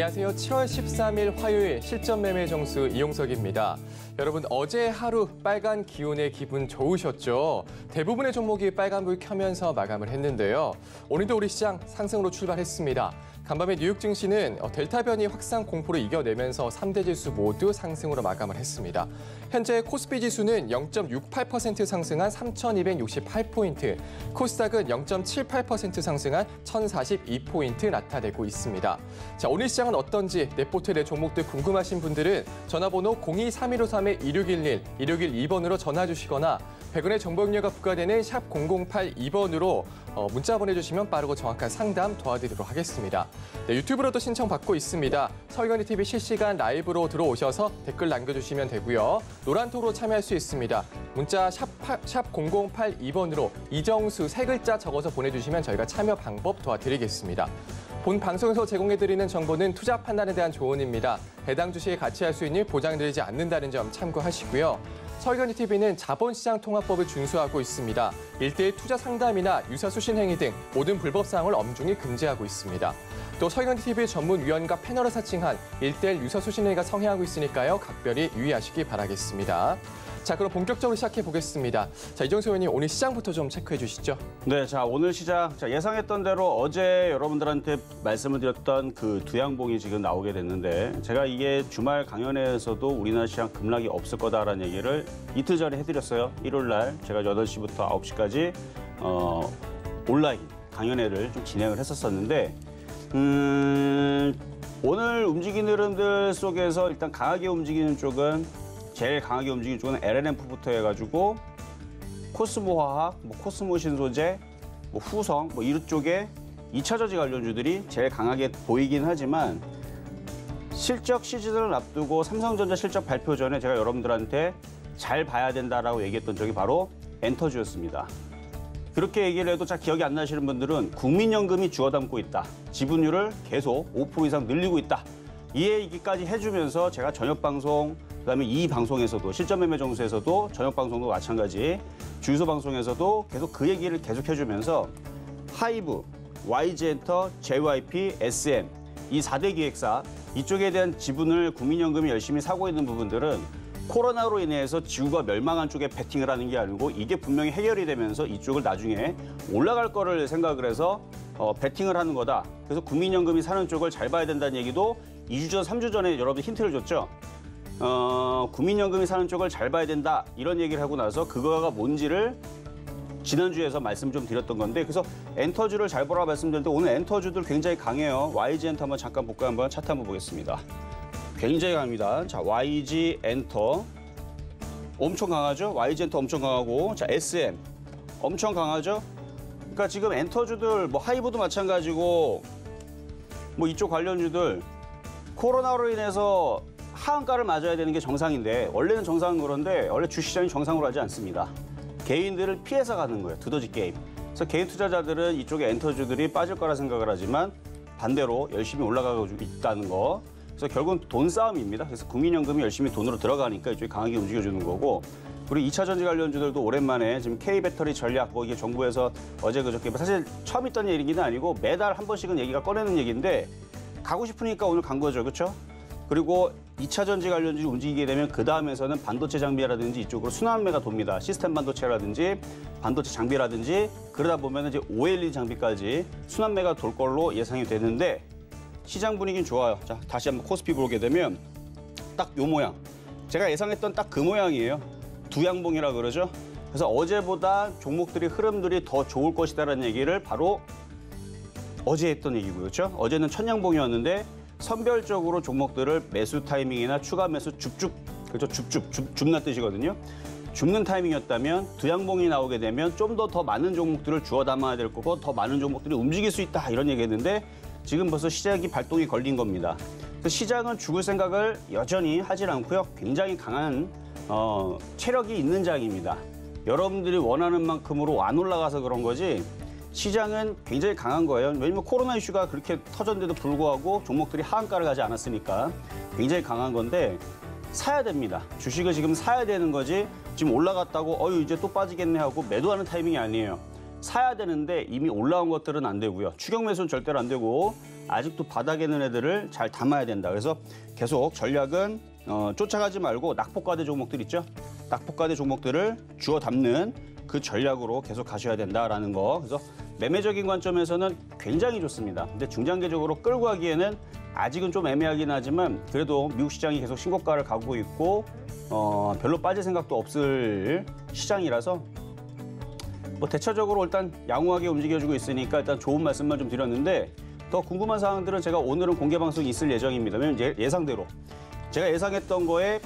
안녕하세요. 7월 13일 화요일 실전 매매 정수 이용석입니다. 여러분 어제 하루 빨간 기운의 기분 좋으셨죠? 대부분의 종목이 빨간불 켜면서 마감을 했는데요. 오늘도 우리 시장 상승으로 출발했습니다. 간밤에 뉴욕 증시는 어, 델타 변이 확산 공포를 이겨내면서 3대 지수 모두 상승으로 마감을 했습니다. 현재 코스피 지수는 0.68% 상승한 3,268포인트, 코스닥은 0.78% 상승한 1,042포인트 나타내고 있습니다. 자, 오늘 시장은 어떤지 넷포트의 종목들 궁금하신 분들은 전화번호 02-3153-1611, 1612번으로 전화 주시거나 100원의 정보 료가 부과되는 샵 0082번으로 어, 문자 보내주시면 빠르고 정확한 상담 도와드리도록 하겠습니다. 네, 유튜브로도 신청받고 있습니다. 설경이 TV 실시간 라이브로 들어오셔서 댓글 남겨주시면 되고요. 노란톡으로 참여할 수 있습니다. 문자 샵, 샵 0082번으로 이정수 세 글자 적어서 보내주시면 저희가 참여 방법 도와드리겠습니다. 본 방송에서 제공해드리는 정보는 투자 판단에 대한 조언입니다. 해당 주식의 가치할 수익이 보장되지 않는다는 점 참고하시고요. 설경이 TV는 자본시장 통화법을 준수하고 있습니다. 일대일 투자 상담이나 유사 수신 행위 등 모든 불법 사항을 엄중히 금지하고 있습니다. 또 서경대 TV 전문위원과 패널을 사칭한 일대일 유서 수신회가 성행하고 있으니까요. 각별히 유의하시기 바라겠습니다. 자, 그럼 본격적으로 시작해 보겠습니다. 자, 이정수 의원님 오늘 시장부터 좀 체크해 주시죠. 네, 자 오늘 시장 자, 예상했던 대로 어제 여러분들한테 말씀을 드렸던 그 두양봉이 지금 나오게 됐는데 제가 이게 주말 강연회에서도 우리나라 시장 급락이 없을 거다라는 얘기를 이틀 전에 해드렸어요. 일요일 날 제가 8시부터 9시까지 어, 온라인 강연회를 좀 진행을 했었었는데 음, 오늘 움직이는 흐름들 속에서 일단 강하게 움직이는 쪽은 제일 강하게 움직이는 쪽은 l n f 부터 해가지고 코스모 화학, 뭐 코스모 신소재, 뭐 후성 뭐 이런 쪽에 2차 저지 관련주들이 제일 강하게 보이긴 하지만 실적 시즌을 앞두고 삼성전자 실적 발표 전에 제가 여러분들한테 잘 봐야 된다라고 얘기했던 적이 바로 엔터주였습니다. 그렇게 얘기를 해도 잘 기억이 안 나시는 분들은 국민연금이 주어담고 있다. 지분율을 계속 5% 이상 늘리고 있다. 이 얘기까지 해주면서 제가 저녁 방송 그다음에 이 방송에서도 실전 매매 정수에서도 저녁 방송도 마찬가지 주유소 방송에서도 계속 그 얘기를 계속 해주면서 하이브, YG엔터, JYP, SM 이 4대 기획사 이쪽에 대한 지분을 국민연금이 열심히 사고 있는 부분들은 코로나로 인해서 지구가 멸망한 쪽에 베팅을 하는 게 아니고 이게 분명히 해결이 되면서 이쪽을 나중에 올라갈 거를 생각을 해서 어, 베팅을 하는 거다. 그래서 국민연금이 사는 쪽을 잘 봐야 된다는 얘기도 이주 전, 삼주 전에 여러분 힌트를 줬죠. 어, 국민연금이 사는 쪽을 잘 봐야 된다. 이런 얘기를 하고 나서 그거가 뭔지를 지난주에서 말씀 좀 드렸던 건데 그래서 엔터주를 잘 보라 말씀드렸는데 오늘 엔터주들 굉장히 강해요. YG 엔터 한번 잠깐 볼까요? 한번 차트 한번 보겠습니다. 굉장히 강합니다. 자, YG 엔터. 엄청 강하죠? YG 엔터 엄청 강하고. 자, SM. 엄청 강하죠? 그러니까 지금 엔터주들, 뭐 하이브도 마찬가지고, 뭐 이쪽 관련주들, 코로나로 인해서 하한가를 맞아야 되는 게 정상인데, 원래는 정상은 그런데, 원래 주시장이 정상으로 하지 않습니다. 개인들을 피해서 가는 거예요. 두더지 게임. 그래서 개인 투자자들은 이쪽에 엔터주들이 빠질 거라 생각을 하지만 반대로 열심히 올라가고 있다는 거 그래서 결국은 돈 싸움입니다. 그래서 국민연금이 열심히 돈으로 들어가니까 이쪽이 강하게 움직여주는 거고 그리고2차 전지 관련주들도 오랜만에 지금 K 배터리 전략 뭐 이게 정부에서 어제 그저께 뭐 사실 처음 있던 얘기는 아니고 매달 한 번씩은 얘기가 꺼내는 얘기인데 가고 싶으니까 오늘 간 거죠, 그렇죠? 그리고 2차 전지 관련주 움직이게 되면 그 다음에서는 반도체 장비라든지 이쪽으로 순환매가 돕니다. 시스템 반도체라든지 반도체 장비라든지 그러다 보면 이제 OLED 장비까지 순환매가 돌 걸로 예상이 되는데 시장 분위기는 좋아요. 자, 다시 한번 코스피 보게 되면 딱 요 모양. 제가 예상했던 딱 그 모양이에요. 두 양봉이라 그러죠. 그래서 어제보다 종목들이 흐름들이 더 좋을 것이다라는 얘기를 바로 어제 했던 얘기고요. 그렇죠? 어제는 천양봉이었는데 선별적으로 종목들을 매수 타이밍이나 추가 매수 줍줍 그렇죠? 줍줍 줍, 줍는 뜻이거든요. 줍는 타이밍이었다면 두양봉이 나오게 되면 좀 더더 더 많은 종목들을 주워 담아야 될 거고 더 많은 종목들이 움직일 수 있다 이런 얘기했는데 지금 벌써 시작이 발동이 걸린 겁니다. 그 시장은 죽을 생각을 여전히 하지 않고요. 굉장히 강한 어, 체력이 있는 장입니다. 여러분들이 원하는 만큼으로 안 올라가서 그런 거지 시장은 굉장히 강한 거예요. 왜냐면 코로나 이슈가 그렇게 터졌는데도 불구하고 종목들이 하한가를 가지 않았으니까 굉장히 강한 건데 사야 됩니다. 주식을 지금 사야 되는 거지 지금 올라갔다고 어유 이제 또 빠지겠네 하고 매도하는 타이밍이 아니에요. 사야 되는데 이미 올라온 것들은 안 되고요. 추격 매수는 절대로 안 되고 아직도 바닥에 있는 애들을 잘 담아야 된다. 그래서 계속 전략은 어, 쫓아가지 말고 낙폭과대 종목들 있죠? 낙폭과대 종목들을 주워 담는 그 전략으로 계속 가셔야 된다라는 거. 그래서 매매적인 관점에서는 굉장히 좋습니다. 근데 중장기적으로 끌고 가기에는 아직은 좀 애매하긴 하지만 그래도 미국 시장이 계속 신고가를 가고 있고 어, 별로 빠질 생각도 없을 시장이라서 뭐 대체적으로 일단 양호하게 움직여주고 있으니까 일단 좋은 말씀만 좀 드렸는데 더 궁금한 사항들은 제가 오늘은 공개 방송이 있을 예정입니다. 예, 예상대로 제가 예상했던 거에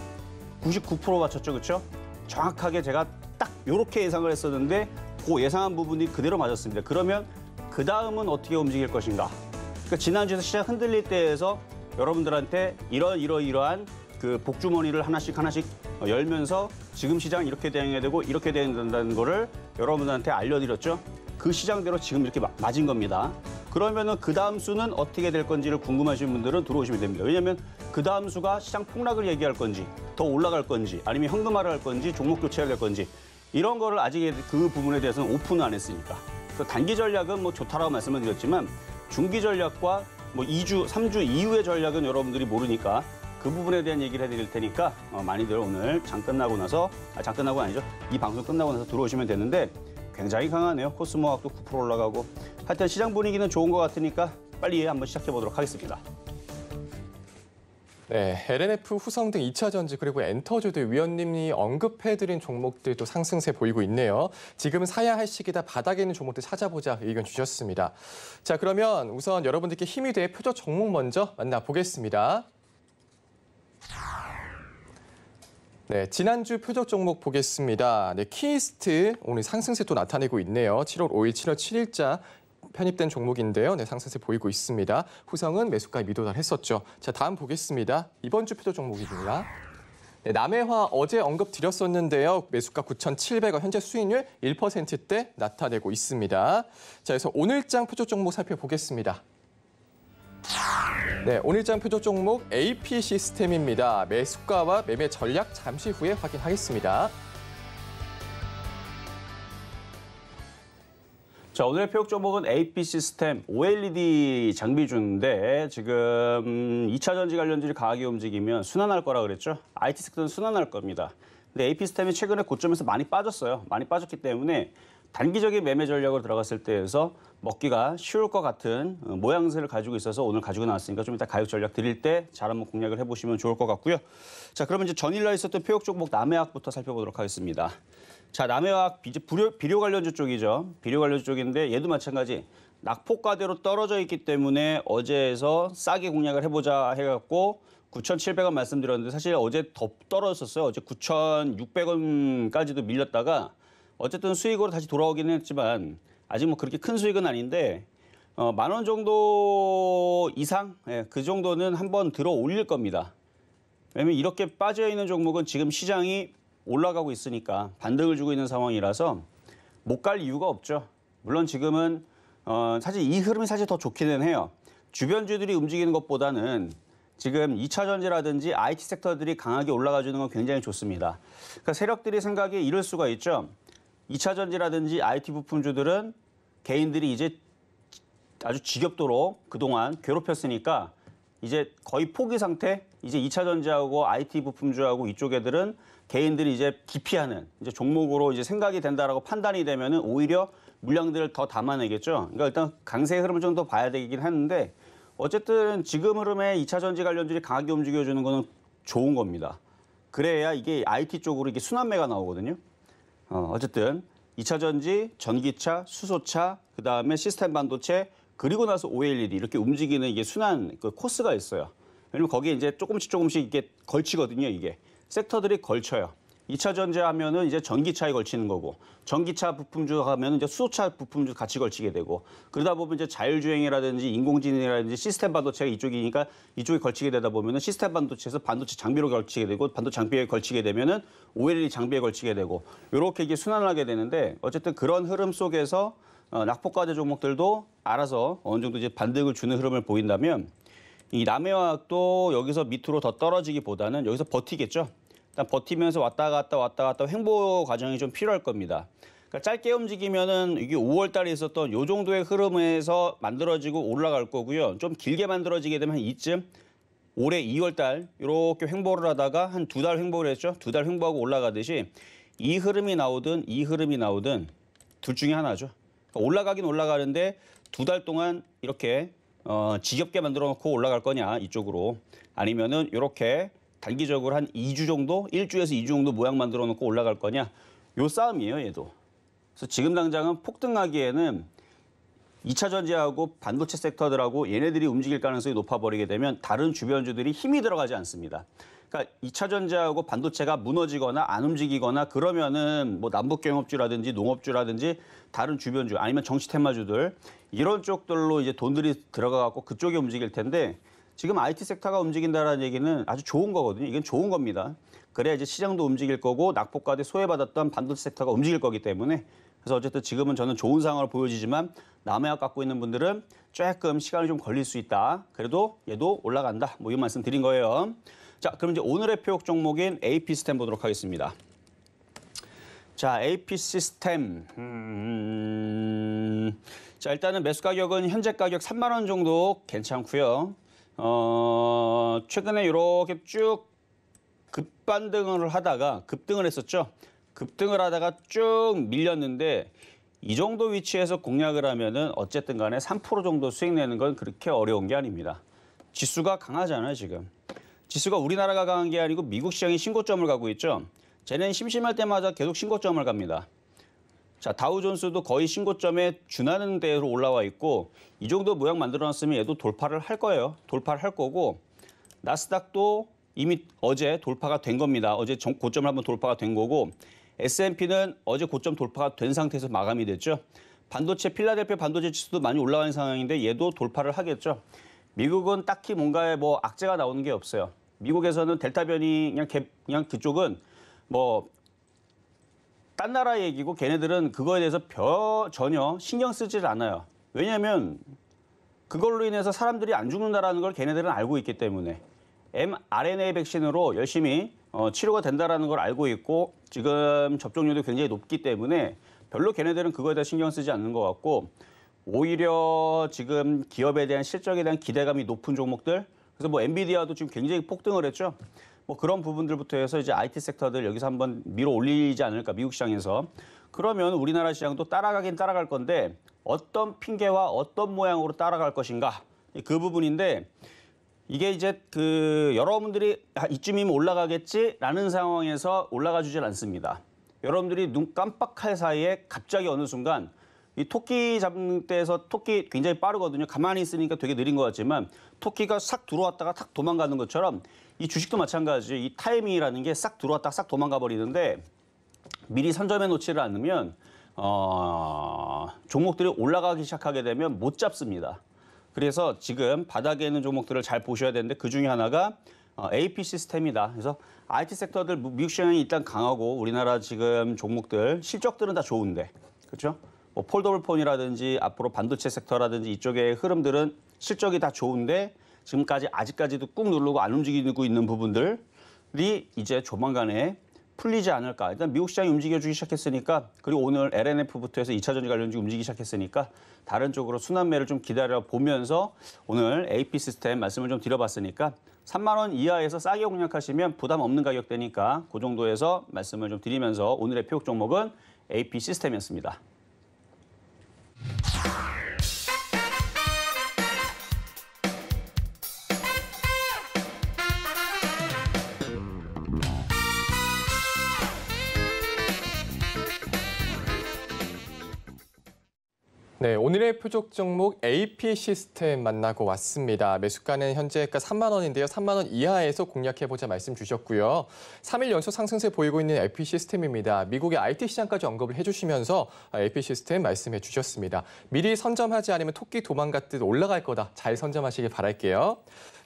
99% 맞췄죠, 그렇죠? 정확하게 제가 딱 이렇게 예상을 했었는데 그 예상한 부분이 그대로 맞았습니다. 그러면 그 다음은 어떻게 움직일 것인가? 그러니까 지난주에서 시작 흔들릴 때에서 여러분들한테 이런 이러이러한 그 복주머니를 하나씩 하나씩 어, 열면서 지금 시장 이렇게 대응해야 되고 이렇게 대응 된다는 거를 여러분들한테 알려드렸죠. 그 시장대로 지금 이렇게 맞은 겁니다. 그러면은 그 다음 수는 어떻게 될 건지를 궁금하신 분들은 들어오시면 됩니다. 왜냐하면 그 다음 수가 시장 폭락을 얘기할 건지 더 올라갈 건지 아니면 현금화를 할 건지 종목 교체를 할 건지 이런 거를 아직 그 부분에 대해서는 오픈을 안 했으니까. 그 단기 전략은 뭐 좋다라고 말씀을 드렸지만 중기 전략과 뭐 2주, 3주 이후의 전략은 여러분들이 모르니까 그 부분에 대한 얘기를 해드릴 테니까 어, 많이들 오늘 장 끝나고 나서 아, 장 끝나고 아니죠. 이 방송 끝나고 나서 들어오시면 되는데 굉장히 강하네요. 코스모학도 9% 올라가고 하여튼 시장 분위기는 좋은 것 같으니까 빨리 한번 시작해 보도록 하겠습니다. 네, LNF 후성 등 2차 전지 그리고 엔터조도 위원님이 언급해드린 종목들도 상승세 보이고 있네요. 지금은 사야 할 시기다 바닥에 있는 종목들 찾아보자 의견 주셨습니다. 자, 그러면 우선 여러분들께 힘이 될 표적 종목 먼저 만나보겠습니다. 네, 지난주 표적 종목 보겠습니다. 네, 키이스트 오늘 상승세 또 나타내고 있네요. 7월 5일, 7월 7일자 편입된 종목인데요. 네, 상승세 보이고 있습니다. 후성은 매수가 미도달했었죠. 자, 다음 보겠습니다. 이번 주 표적 종목입니다. 네, 남해화 어제 언급드렸었는데요. 매수가 9,700원, 현재 수익률 1%대 나타내고 있습니다. 자, 그래서 오늘장 표적 종목 살펴보겠습니다. 네, 오늘장 표적 종목 AP 시스템입니다. 매수가와 매매 전략 잠시 후에 확인하겠습니다. 자, 오늘의 표적 종목은 AP 시스템 OLED 장비주인데 지금 2차 전지 관련주를 강하게 움직이면 순환할 거라 그랬죠? IT 섹터는 순환할 겁니다. 근데 AP 시스템이 최근에 고점에서 많이 빠졌어요. 많이 빠졌기 때문에 단기적인 매매 전략으로 들어갔을 때에서 먹기가 쉬울 것 같은 어, 모양새를 가지고 있어서 오늘 가지고 나왔으니까 좀 이따 가격 전략 드릴 때 잘 한번 공략을 해보시면 좋을 것 같고요. 자, 그러면 이제 전일날 있었던 표적 종목 남해학부터 살펴보도록 하겠습니다. 자, 남해학 비료, 비료 관련주 쪽이죠. 비료 관련주 쪽인데 얘도 마찬가지 낙폭가대로 떨어져 있기 때문에 어제에서 싸게 공략을 해보자 해갖고 9,700원 말씀드렸는데 사실 어제 더 떨어졌었어요. 어제 9,600원까지도 밀렸다가 어쨌든 수익으로 다시 돌아오기는 했지만 아직 뭐 그렇게 큰 수익은 아닌데 어, 만 원 정도 이상 예, 그 정도는 한번 들어 올릴 겁니다. 왜냐면 이렇게 빠져 있는 종목은 지금 시장이 올라가고 있으니까 반등을 주고 있는 상황이라서 못 갈 이유가 없죠. 물론 지금은 어, 사실 이 흐름이 사실 더 좋기는 해요. 주변주들이 움직이는 것보다는 지금 2차 전지라든지 IT 섹터들이 강하게 올라가 주는 건 굉장히 좋습니다. 그러니까 세력들이 생각에 이럴 수가 있죠. 2차 전지라든지 IT 부품주들은 개인들이 이제 아주 지겹도록 그동안 괴롭혔으니까 이제 거의 포기 상태, 이제 2차 전지하고 IT 부품주하고 이쪽 애들은 개인들이 이제 기피하는 이제 종목으로 이제 생각이 된다라고 판단이 되면은 오히려 물량들을 더 담아내겠죠. 그러니까 일단 강세 흐름을 좀 더 봐야 되긴 했는데 어쨌든 지금 흐름에 2차 전지 관련주들이 강하게 움직여주는 거는 좋은 겁니다. 그래야 이게 IT 쪽으로 이게 순환매가 나오거든요. 어, 어쨌든 2차 전지, 전기차, 수소차, 그 다음에 시스템 반도체, 그리고 나서 OLED 이렇게 움직이는 이게 순환 그 코스가 있어요. 왜냐면 거기에 이제 조금씩 조금씩 이게 걸치거든요, 이게. 섹터들이 걸쳐요. 2차 전지 하면은 이제 전기차에 걸치는 거고 전기차 부품주 하면 은 이제 수소차 부품주 같이 걸치게 되고 그러다 보면 이제 자율주행이라든지 인공지능이라든지 시스템 반도체가 이쪽이니까 이쪽에 걸치게 되다 보면은 시스템 반도체에서 반도체 장비로 걸치게 되고 반도체 장비에 걸치게 되면은 OLED 장비에 걸치게 되고 이렇게 이게 순환을 하게 되는데 어쨌든 그런 흐름 속에서 어, 낙폭과제 종목들도 알아서 어느 정도 이제 반등을 주는 흐름을 보인다면 이 남해화학도 여기서 밑으로 더 떨어지기보다는 여기서 버티겠죠. 일단 버티면서 왔다 갔다 왔다 갔다 횡보 과정이 좀 필요할 겁니다. 그러니까 짧게 움직이면은 이게 5월 달에 있었던 요 정도의 흐름에서 만들어지고 올라갈 거고요. 좀 길게 만들어지게 되면 이쯤 올해 2월 달 이렇게 횡보를 하다가 한 두 달 횡보를 했죠. 두 달 횡보하고 올라가듯이 이 흐름이 나오든 이 흐름이 나오든 둘 중에 하나죠. 그러니까 올라가긴 올라가는데 두 달 동안 이렇게 어, 지겹게 만들어 놓고 올라갈 거냐 이쪽으로 아니면은 이렇게 단기적으로 한 2주 정도, 1주에서 2주 정도 모양 만들어 놓고 올라갈 거냐. 요 싸움이에요, 얘도. 그래서 지금 당장은 폭등하기에는 2차 전지하고 반도체 섹터들하고 얘네들이 움직일 가능성이 높아 버리게 되면 다른 주변주들이 힘이 들어가지 않습니다. 그러니까 2차 전지하고 반도체가 무너지거나 안 움직이거나 그러면은 뭐 남북 경업주라든지 농업주라든지 다른 주변주 아니면 정치 테마주들 이런 쪽들로 이제 돈들이 들어가 갖고 그쪽에 움직일 텐데 지금 IT 섹터가 움직인다라는 얘기는 아주 좋은 거거든요. 이건 좋은 겁니다. 그래야 이제 시장도 움직일 거고 낙폭가대 소외받았던 반도체 섹터가 움직일 거기 때문에 그래서 어쨌든 지금은 저는 좋은 상황으로 보여지지만 남해학 갖고 있는 분들은 조금 시간이 좀 걸릴 수 있다. 그래도 얘도 올라간다. 뭐 이런 말씀 드린 거예요. 자, 그럼 이제 오늘의 표적 종목인 AP 시스템 보도록 하겠습니다. 자, AP 시스템. 음... 자, 일단은 매수 가격은 현재 가격 3만 원 정도 괜찮고요. 어, 최근에 이렇게 쭉 급반등을 하다가 급등을 했었죠. 급등을 하다가 쭉 밀렸는데 이 정도 위치에서 공략을 하면은 어쨌든 간에 3% 정도 수익 내는 건 그렇게 어려운 게 아닙니다. 지수가 강하잖아요, 지금. 지수가 우리나라가 강한 게 아니고 미국 시장이 신고점을 가고 있죠. 쟤는 심심할 때마다 계속 신고점을 갑니다. 자, 다우존스도 거의 신고점에 준하는 대로 올라와 있고 이 정도 모양 만들어 놨으면 얘도 돌파를 할 거예요. 돌파를 할 거고 나스닥도 이미 어제 돌파가 된 겁니다. 어제 고점을 한번 돌파가 된 거고 S&P는 어제 고점 돌파가 된 상태에서 마감이 됐죠. 반도체 필라델피아 반도체 지수도 많이 올라가는 상황인데 얘도 돌파를 하겠죠. 미국은 딱히 뭔가에 뭐 악재가 나오는 게 없어요. 미국에서는 델타 변이 그냥, 개, 그냥 그쪽은 뭐딴 나라 얘기고 걔네들은 그거에 대해서 벼, 전혀 신경 쓰질 않아요. 왜냐하면 그걸로 인해서 사람들이 안 죽는다라는 걸 걔네들은 알고 있기 때문에 mRNA 백신으로 열심히 어, 치료가 된다라는 걸 알고 있고 지금 접종률도 굉장히 높기 때문에 별로 걔네들은 그거에 대해 신경 쓰지 않는 것 같고 오히려 지금 기업에 대한 실적에 대한 기대감이 높은 종목들 그래서 뭐 엔비디아도 지금 굉장히 폭등을 했죠. 뭐 그런 부분들부터 해서 이제 IT 섹터들 여기서 한번 밀어 올리지 않을까 미국 시장에서 그러면 우리나라 시장도 따라가긴 따라갈 건데 어떤 핑계와 어떤 모양으로 따라갈 것인가 그 부분인데 이게 이제 그 여러분들이 아, 이쯤이면 올라가겠지라는 상황에서 올라가 주질 않습니다. 여러분들이 눈 깜빡할 사이에 갑자기 어느 순간 이 토끼 잡는 때에서 토끼 굉장히 빠르거든요. 가만히 있으니까 되게 느린 것 같지만 토끼가 싹 들어왔다가 탁 도망가는 것처럼 이 주식도 마찬가지 이 타이밍이라는 게 싹 들어왔다 싹 도망가 버리는데 미리 선점해 놓지를 않으면 어, 종목들이 올라가기 시작하게 되면 못 잡습니다. 그래서 지금 바닥에 있는 종목들을 잘 보셔야 되는데 그 중에 하나가 어, AP 시스템이다. 그래서 IT 섹터들 뭐, 미국 시장이 일단 강하고 우리나라 지금 종목들 실적들은 다 좋은데 그렇죠? 뭐 폴더블폰이라든지 앞으로 반도체 섹터라든지 이쪽의 흐름들은 실적이 다 좋은데 지금까지 아직까지도 꾹 누르고 안 움직이고 있는 부분들이 이제 조만간에 풀리지 않을까. 일단 미국 시장이 움직여주기 시작했으니까 그리고 오늘 LNF부터 해서 2차 전지 관련주 움직이기 시작했으니까 다른 쪽으로 순환매를 좀 기다려보면서 오늘 AP 시스템 말씀을 좀 드려봤으니까 3만 원 이하에서 싸게 공략하시면 부담 없는 가격대니까 그 정도에서 말씀을 좀 드리면서 오늘의 표적 종목은 AP 시스템이었습니다. 네, 오늘의 표적 종목 AP 시스템 만나고 왔습니다. 매수가는 현재가 3만 원인데요. 3만 원 이하에서 공략해보자 말씀 주셨고요. 3일 연속 상승세 보이고 있는 AP 시스템입니다. 미국의 IT 시장까지 언급을 해주시면서 아, AP 시스템 말씀해 주셨습니다. 미리 선점하지 않으면 토끼 도망갔듯 올라갈 거다. 잘 선점하시길 바랄게요.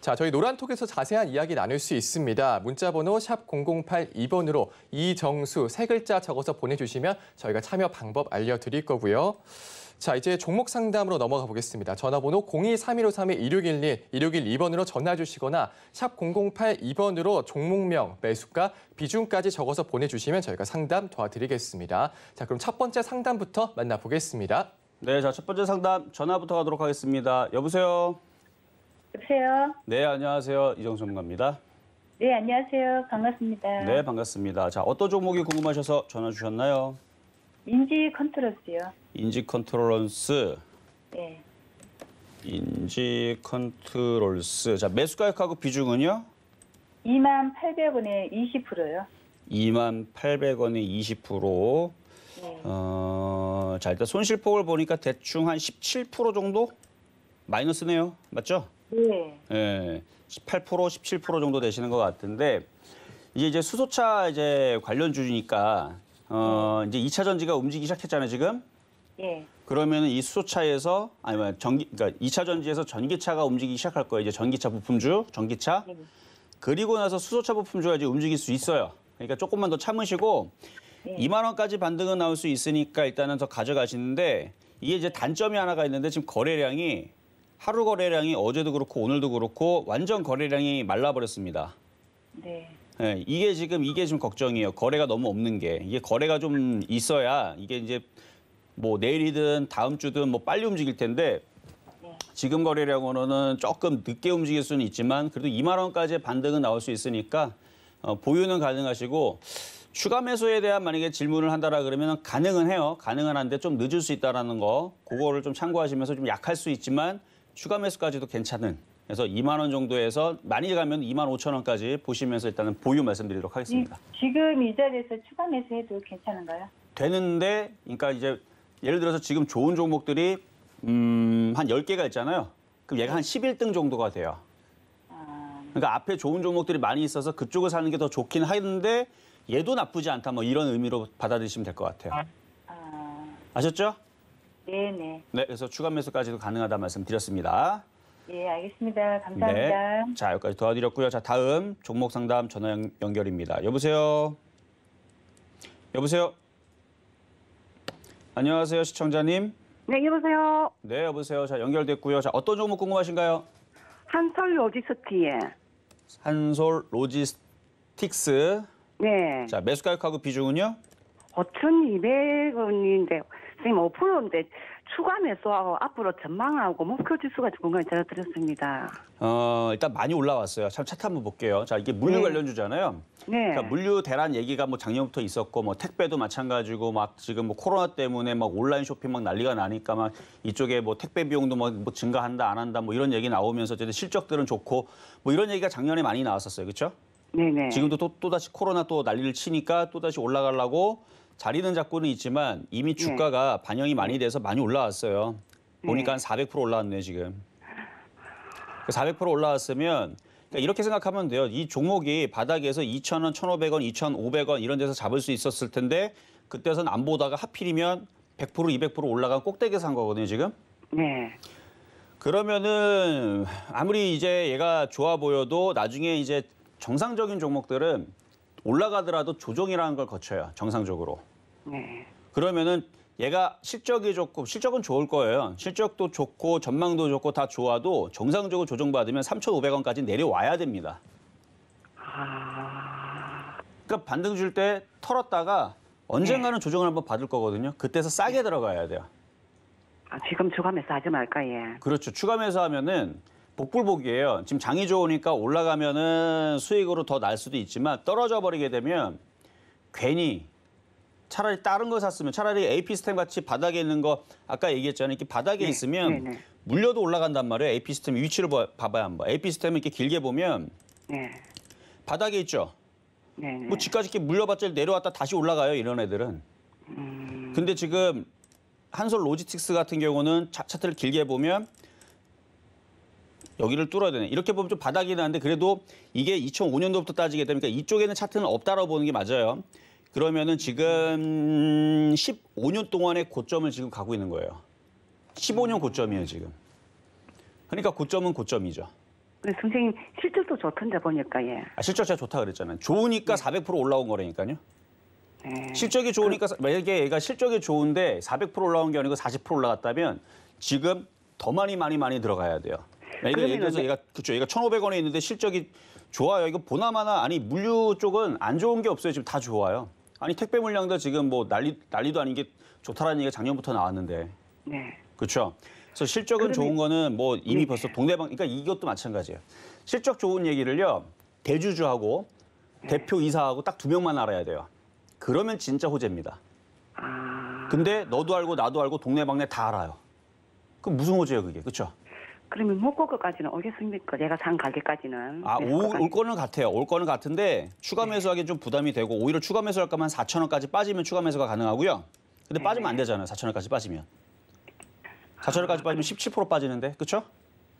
자, 저희 노란톡에서 자세한 이야기 나눌 수 있습니다. 문자번호 샵 0082번으로 이정수 세 글자 적어서 보내주시면 저희가 참여 방법 알려드릴 거고요. 자, 이제 종목 상담으로 넘어가 보겠습니다. 전화번호 023153-1612, 1612번으로 전화 주시거나 샵 008-2번으로 종목명, 매수가, 비중까지 적어서 보내주시면 저희가 상담 도와드리겠습니다. 자, 그럼 첫 번째 상담부터 만나보겠습니다. 네, 자, 첫 번째 상담 전화부터 가도록 하겠습니다. 여보세요? 여보세요? 네, 안녕하세요. 이정 전문가입니다. 네, 안녕하세요. 반갑습니다. 네, 반갑습니다. 자, 어떤 종목이 궁금하셔서 전화 주셨나요? 인지 컨트롤스요. 인지 컨트롤런스. 네. 예. 인지 컨트롤스. 자, 매수 가격하고 비중은요? 2만 800원에 20%요. 2만 800원에 20%. 네. 어, 자, 일단 손실폭을 보니까 대충 한 17% 정도 마이너스네요. 맞죠? 네. 예. 18% 예. 17% 정도 되시는 것 같은데 이게 이제 수소차 이제 관련 주니까 어, 이제 2차 전지가 움직이기 시작했잖아요, 지금. 예. 그러면 이 수소차에서 아니 면 전기 그러니까 2차 전지에서 전기차가 움직이기 시작할 거예요. 이제 전기차 부품주, 전기차. 예. 그리고 나서 수소차 부품주가 이제 움직일 수 있어요. 그러니까 조금만 더 참으시고 예. 2만 원까지 반등은 나올 수 있으니까 일단은 더 가져가시는데 이게 이제 단점이 하나가 있는데 지금 거래량이 하루 거래량이 어제도 그렇고 오늘도 그렇고 완전 거래량이 말라버렸습니다. 네. 예, 이게 지금 이게 좀 걱정이에요. 거래가 너무 없는 게 이게 거래가 좀 있어야 이게 이제 뭐 내일이든 다음 주든 뭐 빨리 움직일 텐데 지금 거래량으로는 조금 늦게 움직일 수는 있지만 그래도 2만 원까지의 반등은 나올 수 있으니까 어, 보유는 가능하시고 추가 매수에 대한 만약에 질문을 한다라 그러면 가능은 해요. 가능은 한데 좀 늦을 수 있다라는 거 그거를 좀 참고하시면서 좀 약할 수 있지만 추가 매수까지도 괜찮은 그래서 2만 원 정도에서 많이 가면 2만 5천 원까지 보시면서 일단은 보유 말씀드리도록 하겠습니다. 이- 예, 지금 이 자리에서 추가 매수해도 괜찮은가요? 되는데 그러니까 이제 예를 들어서 지금 좋은 종목들이 음, 한 10개가 있잖아요. 그럼 얘가 한 11등 정도가 돼요. 아. 그러니까 앞에 좋은 종목들이 많이 있어서 그쪽을 사는 게 더 좋긴 하는데 얘도 나쁘지 않다 뭐 이런 의미로 받아들이시면 될 것 같아요. 아, 아셨죠? 네네. 네, 그래서 추가 매수까지도 가능하다 말씀드렸습니다. 예, 알겠습니다. 감사합니다. 네. 자, 여기까지 도와드렸고요. 자, 다음 종목 상담 전화 연, 결입니다 여보세요. 여보세요. 안녕하세요, 시청자님. 네, 여보세요. 네, 여보세요. 자, 연결됐고요. 자, 어떤 종목 궁금하신가요? 한솔 로지스틱에. 한솔 로지스틱스. 네. 자, 매수 가격하고 비중은요? 5,200원인데, 선생님 5%인데 추가 매수하고 앞으로 전망하고 목표 지수가 건강히 전해드렸습니다. 어, 일단 많이 올라왔어요. 참 차트 한번 볼게요. 자, 이게 물류 네. 관련주잖아요. 네. 그러니까 물류 대란 얘기가 뭐 작년부터 있었고 뭐 택배도 마찬가지고 막 지금 뭐 코로나 때문에 막 온라인 쇼핑 막 난리가 나니까 막 이쪽에 뭐 택배 비용도 막뭐 뭐 증가한다 안 한다 뭐 이런 얘기 나오면서 어쨌 실적들은 좋고 뭐 이런 얘기가 작년에 많이 나왔었어요. 그렇죠? 네네. 지금도 또, 또다시 코로나 또 난리를 치니까 또다시 올라가려고 자리는 잡고는 있지만 이미 네. 주가가 반영이 많이 돼서 많이 올라왔어요. 보니까 한 400% 올라왔네 지금. 400% 그 올라왔으면 그러니까 이렇게 생각하면 돼요. 이 종목이 바닥에서 2,000원, 1,500원, 2,500원 이런 데서 잡을 수 있었을 텐데 그때선 안 보다가 하필이면 100% 200% 올라간 꼭대기산 거거든요 지금. 네. 그러면은 아무리 이제 얘가 좋아 보여도 나중에 이제 정상적인 종목들은 올라가더라도 조정이라는 걸 거쳐요. 정상적으로. 네. 그러면은 얘가 실적이 좋고 실적은 좋을 거예요. 실적도 좋고 전망도 좋고 다 좋아도 정상적으로 조정받으면 3,500원까지 내려와야 됩니다. 아... 그러니까 반등 줄 때 털었다가 언젠가는 네. 조정을 한번 받을 거거든요. 그때서 싸게 네. 들어가야 돼요. 아, 지금 추가 매수 하지 말까 예. 그렇죠. 추가 매수 하면은 복불복이에요. 지금 장이 좋으니까 올라가면은 수익으로 더 날 수도 있지만 떨어져 버리게 되면 괜히 차라리 다른 거 샀으면 차라리 AP 시스템 같이 바닥에 있는 거 아까 얘기했잖아요. 이렇게 바닥에 네, 있으면 네, 네. 물려도 올라간단 말이에요. AP 시스템 위치를 봐봐야 한번. AP 스템 이렇게 길게 보면 네. 바닥에 있죠. 네, 네. 뭐 집까지 이렇게 물려봤자 내려왔다 다시 올라가요. 이런 애들은. 음... 근데 지금 한솔 로지틱스 같은 경우는 차트를 길게 보면 여기를 뚫어야 되네. 이렇게 보면 좀 바닥이 나는데 그래도 이게 2005년도부터 따지게 되니까 그러니까 이쪽에는 차트는 없다라고 보는 게 맞아요. 그러면은 지금 15년 동안의 고점을 지금 가고 있는 거예요. 15년 고점이에요, 지금. 그러니까 고점은 고점이죠. 근데 선생님 실적도 좋던데 보니까 예. 아, 실적 제가 좋다 그랬잖아요. 좋으니까 400% 올라온 거라니까요. 네. 실적이 좋으니까 그 만약에 얘가 실적이 좋은데 400% 올라온 게 아니고 40% 올라갔다면 지금 더 많이 많이 많이 들어가야 돼요. 예를 네, 들어서 네. 얘가 그렇죠. 얘가 1,500원에 있는데 실적이 좋아요. 이거 보나마나 아니 물류 쪽은 안 좋은 게 없어요. 지금 다 좋아요. 아니 택배 물량도 지금 뭐 난리 난리도 아닌 게 좋다라는 얘기가 작년부터 나왔는데. 네. 그렇죠. 그래서 실적은 그러면... 좋은 거는 뭐 이미 네. 벌써 동대방 그러니까 이것도 마찬가지예요. 실적 좋은 얘기를요. 대주주하고 네. 대표 이사하고 딱 두 명만 알아야 돼요. 그러면 진짜 호재입니다. 아... 근데 너도 알고 나도 알고 동네방네 다 알아요. 그 무슨 호재예요, 그게. 그렇죠? 그러면 목고까지는 뭐 오겠습니까? 내가 산 가게까지는. 아, 네, 올 거는 같아요. 올 거는 같은데 추가 네. 매수하기 네. 좀 부담이 되고 오히려 추가 매수할 거면 4천 원까지 빠지면 추가 매수가 가능하고요. 근데 네. 빠지면 안 되잖아요. 4천 원까지 빠지면. 4천 원까지 빠지면 17% 빠지는데, 그렇죠?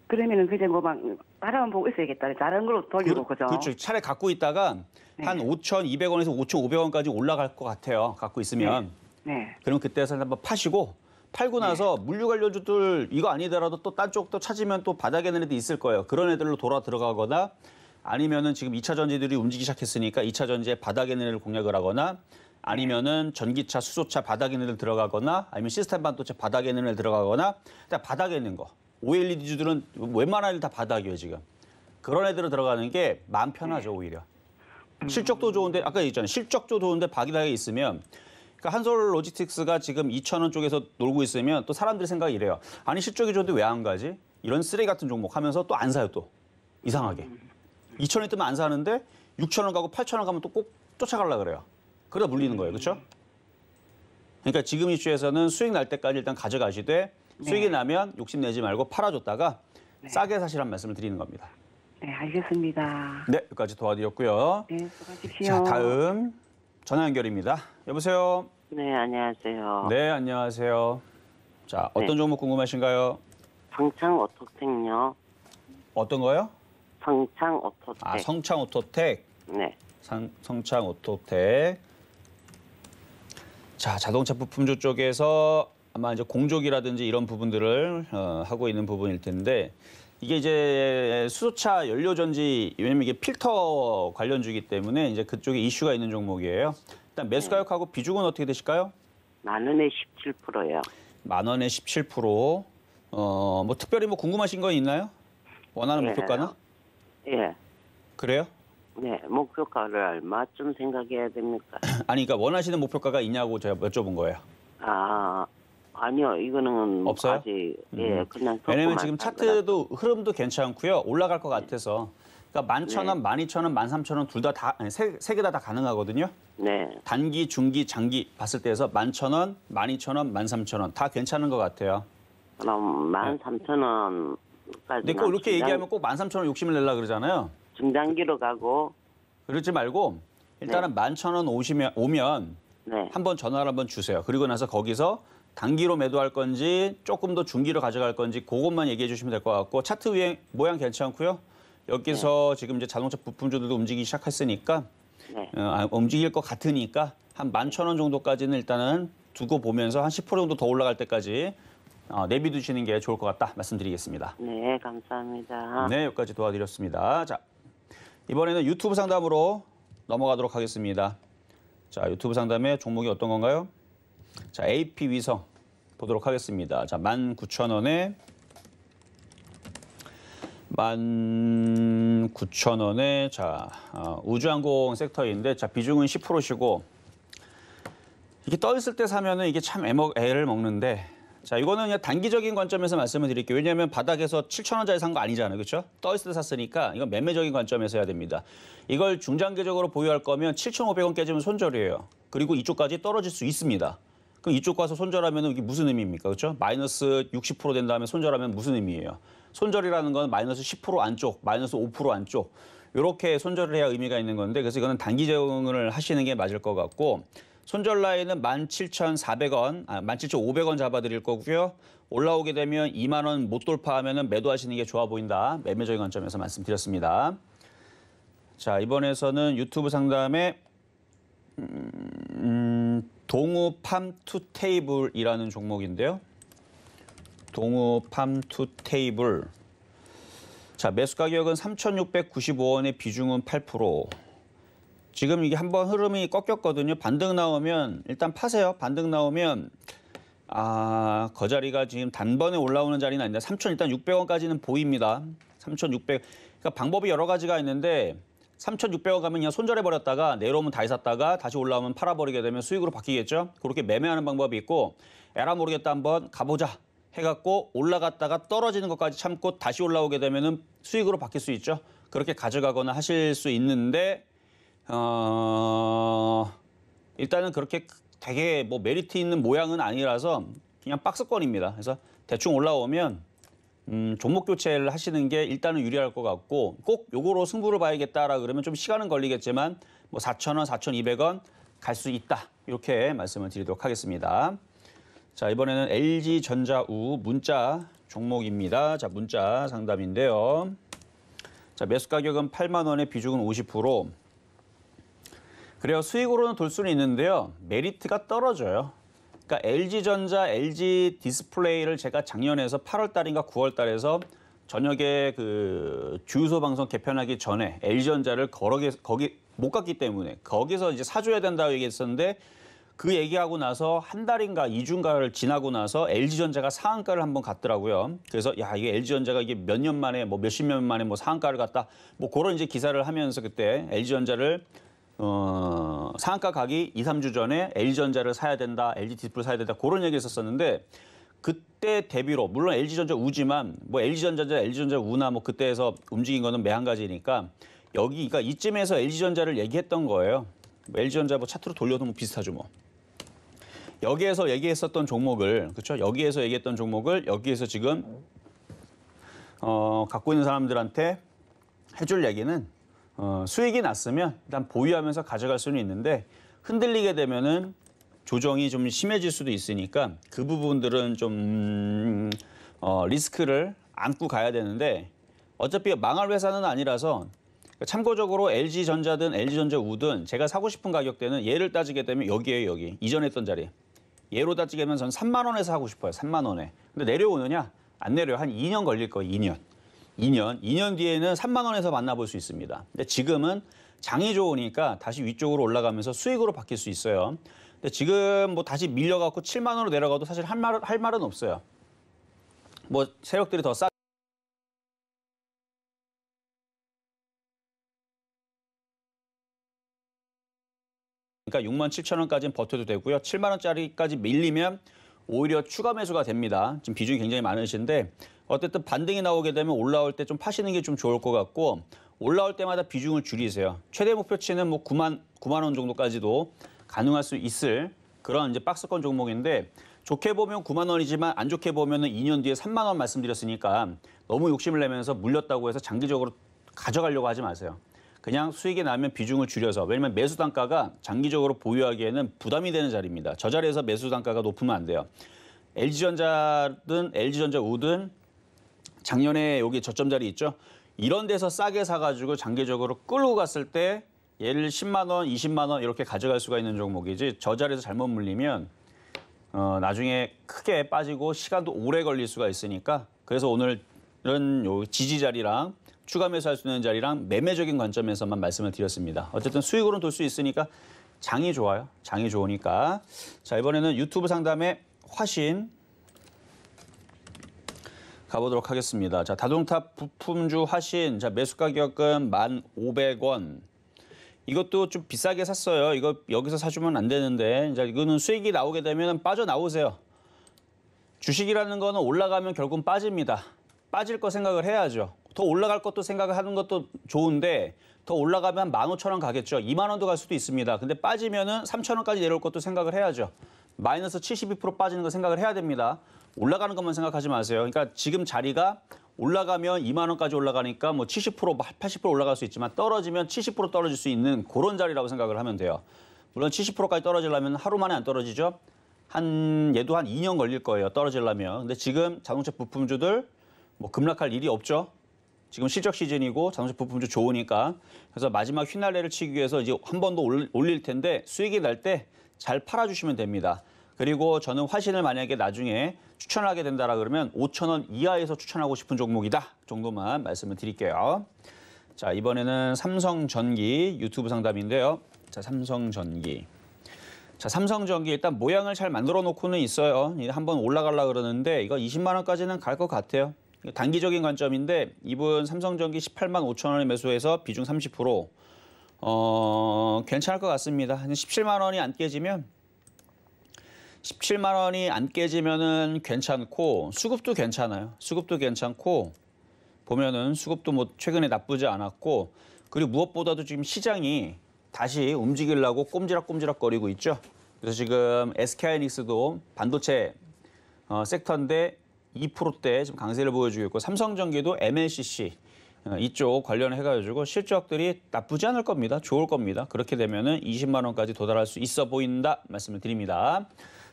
그러면은 그냥 뭐막 바라 보고 있어야겠다. 다른 걸로 돌리고 그, 그죠? 그렇죠. 차례 갖고 있다가 네. 한 5,200원에서 5,500원까지 올라갈 것 같아요. 갖고 있으면. 네. 네. 그럼 그때서 한번 파시고 팔고 예. 나서 물류관련주들 이거 아니더라도 또 딴 쪽도 찾으면 또 바닥에 는 애도 있을 거예요. 그런 애들로 돌아 들어가거나 아니면은 지금 2차 전지들이 움직이기 시작했으니까 2차 전지에 바닥에 는 애를 공략을 하거나 아니면은 전기차, 수소차 바닥에 는애 들어가거나 아니면 시스템 반도체 바닥에 는 애를 들어가거나 일단 바닥에 있는 거. OLED주들은 웬만한 애들 다 바닥이에요, 지금. 그런 애들로 들어가는 게마 편하죠, 예. 오히려. 실적도 좋은데 아까 얘기했잖아요. 실적도 좋은데 바닥에 있으면 그러니까 한솔 로지틱스가 지금 2천 원 쪽에서 놀고 있으면 또 사람들이 생각이 이래요. 아니 실적이 좋은데 왜 안 가지? 이런 쓰레기 같은 종목 하면서 또 안 사요 또 이상하게 2천 원 뜨면 안 사는데 6천 원 가고 8천 원 가면 또 꼭 쫓아가려 그래요. 그러다 물리는 거예요, 그렇죠? 그러니까 지금 이슈에서는 수익 날 때까지 일단 가져가시되 네. 수익이 나면 욕심 내지 말고 팔아줬다가 네. 싸게 사시란 말씀을 드리는 겁니다. 네, 알겠습니다. 네, 여기까지 도와드렸고요. 네, 수고하십시오. 자, 다음 전화 연결입니다. 여보세요. 네, 안녕하세요. 네, 안녕하세요. 자, 네. 어떤 네. 종목 궁금하신가요? 방창 오토텍요. 어떤 거요? 성창 오토텍. 아, 성창 오토텍. 네. 상, 성창 오토텍. 자, 자동차 부품조 쪽에서 아마 이제 공조기라든지 이런 부분들을 어, 하고 있는 부분일 텐데 이게 이제 수소차 연료전지 왜냐면 이게 필터 관련주기 때문에 이제 그쪽에 이슈가 있는 종목이에요. 일단 매수가격하고 네. 비중은 어떻게 되실까요? 만 원에 17%요. 만 원에 17%. 어, 뭐 특별히 뭐 궁금하신 건 있나요? 원하는 예. 네. 목표가나? 예. 그래요? 네, 목표가를 얼마쯤 생각해야 됩니까? 아니, 그러니까 원하시는 목표가가 있냐고 제가 여쭤본 거예요. 아, 아니요, 이거는 없어요? 아직 예, 음. 그냥 왜냐면 지금 차트도 흐름도 괜찮고요, 올라갈 것 같아서 그러니까 만 천 원, 네. 만 이천 원, 만 삼천 원 둘 다 다 세 세 개 다 다 가능하거든요. 네. 단기, 중기, 장기 봤을 때에서 만 천 원, 만 이천 원, 만 삼천 원 다 괜찮은 것 같아요. 그럼 만 네. 삼천 원. 근데 꼭 이렇게 얘기하면 꼭 만 삼천 원 욕심을 내려 그러잖아요. 중장기로 가고. 그러지 말고 일단은 네. 만천 원 오시면 오면 네. 한번 전화를 한번 주세요. 그리고 나서 거기서 단기로 매도할 건지 조금 더 중기로 가져갈 건지 그것만 얘기해 주시면 될 것 같고 차트 위에 모양 괜찮고요. 여기서 지금 이제 자동차 부품주들도 움직이기 시작했으니까 네. 어, 아, 움직일 것 같으니까 한 11,000원 정도까지는 일단은 두고 보면서 한 10% 정도 더 올라갈 때까지 어, 내비두시는 게 좋을 것 같다 말씀드리겠습니다. 네, 감사합니다. 네, 여기까지 도와드렸습니다. 자, 이번에는 유튜브 상담으로 넘어가도록 하겠습니다. 자, 유튜브 상담의 종목이 어떤 건가요? 자, AP 위성 보도록 하겠습니다. 자, 19,000원에 만 구천 원에 자 어, 우주항공 섹터인데 자 비중은 10%시고 이게 렇떠 있을 때 사면은 이게 참 애먹 애를 먹는데 자 이거는 그냥 단기적인 관점에서 말씀을 드릴게요. 왜냐하면 바닥에서 7천 원짜리 산 거 아니잖아요, 그렇죠? 떠 있을 때 샀으니까 이건 매매적인 관점에서 해야 됩니다. 이걸 중장기적으로 보유할 거면 7,500원 깨지면 손절이에요. 그리고 이쪽까지 떨어질 수 있습니다. 그럼 이쪽 가서 손절하면 이게 무슨 의미입니까, 그렇죠? 마이너스 60%된 다음에 손절하면 무슨 의미예요? 손절이라는 건 마이너스 10% 안쪽, 마이너스 5% 안쪽 이렇게 손절을 해야 의미가 있는 건데 그래서 이거는 단기 적응을 하시는 게 맞을 것 같고 손절 라인은 17,400원, 아, 17,500원 잡아드릴 거고요. 올라오게 되면 2만 원 못 돌파하면 은 매도하시는 게 좋아 보인다. 매매적인 관점에서 말씀드렸습니다. 자 이번에서는 유튜브 상담에 음, 동우팜 투 테이블이라는 종목인데요. 동우 팜투 테이블. 자, 매수 가격은 3,695원의 비중은 8%. 지금 이게 한번 흐름이 꺾였거든요. 반등 나오면 일단 파세요. 반등 나오면 아, 거 자리가 지금 단번에 올라오는 자리는 아닌데 3천 일단 600원까지는 보입니다. 3,600. 그러니까 방법이 여러 가지가 있는데 3,600원 가면 그냥 손절해 버렸다가 내려오면 다시 샀다가 다시 올라오면 팔아 버리게 되면 수익으로 바뀌겠죠. 그렇게 매매하는 방법이 있고 에라 모르겠다 한번 가보자. 해갖고 올라갔다가 떨어지는 것까지 참고 다시 올라오게 되면 수익으로 바뀔 수 있죠. 그렇게 가져가거나 하실 수 있는데 어... 일단은 그렇게 되게 뭐 메리트 있는 모양은 아니라서 그냥 박스권입니다. 그래서 대충 올라오면 음, 종목 교체를 하시는 게 일단은 유리할 것 같고 꼭 요거로 승부를 봐야겠다라 그러면 좀 시간은 걸리겠지만 뭐 4,000원, 4,200원 갈 수 있다. 이렇게 말씀을 드리도록 하겠습니다. 자, 이번에는 LG전자우 문자 종목입니다. 자, 문자 상담인데요. 자, 매수 가격은 8만 원에 비중은 50%. 그래요. 수익으로는 돌 수는 있는데요. 메리트가 떨어져요. 그러니까 LG전자, LG 디스플레이를 제가 작년에서 8월 달인가 9월 달에서 저녁에 그 주유소 방송 개편하기 전에 LG전자를 거기 못 갔기 때문에 거기서 이제 사줘야 된다고 얘기했었는데 그 얘기하고 나서 한 달인가 이주인가를 지나고 나서 LG전자가 상한가를 한번 갔더라고요. 그래서 야 이게 LG전자가 이게 몇 년 만에 뭐 몇십 년 만에 뭐 상한가를 갔다 뭐 그런 이제 기사를 하면서 그때 LG전자를 어, 상한가 가기 2, 3주 전에 LG전자를 사야 된다, LG 디스플 사야 된다 그런 얘기 했었었는데 그때 대비로 물론 LG전자 우지만 뭐 LG전자, LG전자 우나 뭐 그때에서 움직인 거는 매한 가지니까 여기 그러니까 이쯤에서 LG전자를 얘기했던 거예요. 뭐 LG전자 뭐 차트로 돌려도 뭐 비슷하죠 뭐. 여기에서 얘기했었던 종목을 그렇죠? 여기에서 얘기했던 종목을 여기에서 지금 어, 갖고 있는 사람들한테 해줄 얘기는 어, 수익이 났으면 일단 보유하면서 가져갈 수는 있는데 흔들리게 되면은 조정이 좀 심해질 수도 있으니까 그 부분들은 좀 음, 어, 리스크를 안고 가야 되는데 어차피 망할 회사는 아니라서 참고적으로 LG전자든 LG전자 우든 제가 사고 싶은 가격대는 얘를 따지게 되면 여기에요 여기 이전했던 자리 에 예로 따지면 저는 3만 원에서 하고 싶어요. 3만 원에. 근데 내려오느냐? 안 내려요. 한 2년 걸릴 거예요. 2년. 2년. 2년 뒤에는 3만 원에서 만나볼 수 있습니다. 근데 지금은 장이 좋으니까 다시 위쪽으로 올라가면서 수익으로 바뀔 수 있어요. 근데 지금 뭐 다시 밀려갖고 7만 원으로 내려가도 사실 할 말, 할 말은 없어요. 뭐 세력들이 더 싸. 그러니까 6만 7천 원까지는 버텨도 되고요. 7만 원짜리까지 밀리면 오히려 추가 매수가 됩니다. 지금 비중이 굉장히 많으신데 어쨌든 반등이 나오게 되면 올라올 때 좀 파시는 게 좀 좋을 것 같고 올라올 때마다 비중을 줄이세요. 최대 목표치는 뭐 9만 9만 원 정도까지도 가능할 수 있을 그런 이제 박스권 종목인데 좋게 보면 9만 원이지만 안 좋게 보면은 2년 뒤에 3만 원 말씀드렸으니까 너무 욕심을 내면서 물렸다고 해서 장기적으로 가져가려고 하지 마세요. 그냥 수익이 나면 비중을 줄여서 왜냐면 매수 단가가 장기적으로 보유하기에는 부담이 되는 자리입니다. 저 자리에서 매수 단가가 높으면 안 돼요. LG전자든 LG전자 우든 작년에 여기 저점 자리 있죠. 이런 데서 싸게 사가지고 장기적으로 끌고 갔을 때 얘를 10만 원, 20만 원 이렇게 가져갈 수가 있는 종목이지 저 자리에서 잘못 물리면 어, 나중에 크게 빠지고 시간도 오래 걸릴 수가 있으니까 그래서 오늘은 요 지지 자리랑 추가 매수할 수 있는 자리랑 매매적인 관점에서만 말씀을 드렸습니다. 어쨌든 수익으로는 돌 수 있으니까 장이 좋아요. 장이 좋으니까. 자, 이번에는 유튜브 상담의 화신 가보도록 하겠습니다. 자, 다동탑 부품주 화신. 자, 매수 가격은 1,500원. 이것도 좀 비싸게 샀어요. 이거 여기서 사주면 안 되는데 이제 이거는 수익이 나오게 되면 빠져나오세요. 주식이라는 거는 올라가면 결국은 빠집니다. 빠질 거 생각을 해야죠. 더 올라갈 것도 생각하는 을 것도 좋은데 더 올라가면 15,000원 가겠죠. 2만 원도 갈 수도 있습니다. 근데 빠지면은 3,000원까지 내려올 것도 생각을 해야죠. 마이너스 72% 빠지는 거 생각을 해야 됩니다. 올라가는 것만 생각하지 마세요. 그러니까 지금 자리가 올라가면 2만 원까지 올라가니까 뭐 70% 80% 올라갈 수 있지만 떨어지면 70% 떨어질 수 있는 그런 자리라고 생각을 하면 돼요. 물론 70%까지 떨어지려면 하루 만에 안 떨어지죠. 한 얘도 한 2년 걸릴 거예요. 떨어지려면. 근데 지금 자동차 부품주들 뭐 급락할 일이 없죠. 지금 실적 시즌이고 자동차 부품도 좋으니까 그래서 마지막 휘날레를 치기 위해서 이제 한 번 더 올릴 텐데 수익이 날 때 잘 팔아주시면 됩니다. 그리고 저는 화신을 만약에 나중에 추천 하게 된다라 그러면 5천 원 이하에서 추천하고 싶은 종목이다 그 정도만 말씀을 드릴게요. 자 이번에는 삼성전기 유튜브 상담인데요. 자 삼성전기. 자 삼성전기 일단 모양을 잘 만들어 놓고는 있어요. 한 번 올라갈라 그러는데 이거 20만 원까지는 갈 것 같아요. 단기적인 관점인데 이분 삼성전기 18만 5천 원에 매수해서 비중 30%. 어, 괜찮을 것 같습니다. 17만 원이 안 깨지면 17만 원이 안 깨지면은 괜찮고 수급도 괜찮아요. 수급도 괜찮고 보면은 수급도 뭐 최근에 나쁘지 않았고 그리고 무엇보다도 지금 시장이 다시 움직이려고 꼼지락꼼지락 거리고 있죠. 그래서 지금 SK하이닉스도 반도체 어, 섹터인데 2%대 지금 강세를 보여주고 있고 삼성전기도 MLCC 어, 이쪽 관련해가지고 실적들이 나쁘지 않을 겁니다. 좋을 겁니다. 그렇게 되면은 20만 원까지 도달할 수 있어 보인다 말씀을 드립니다.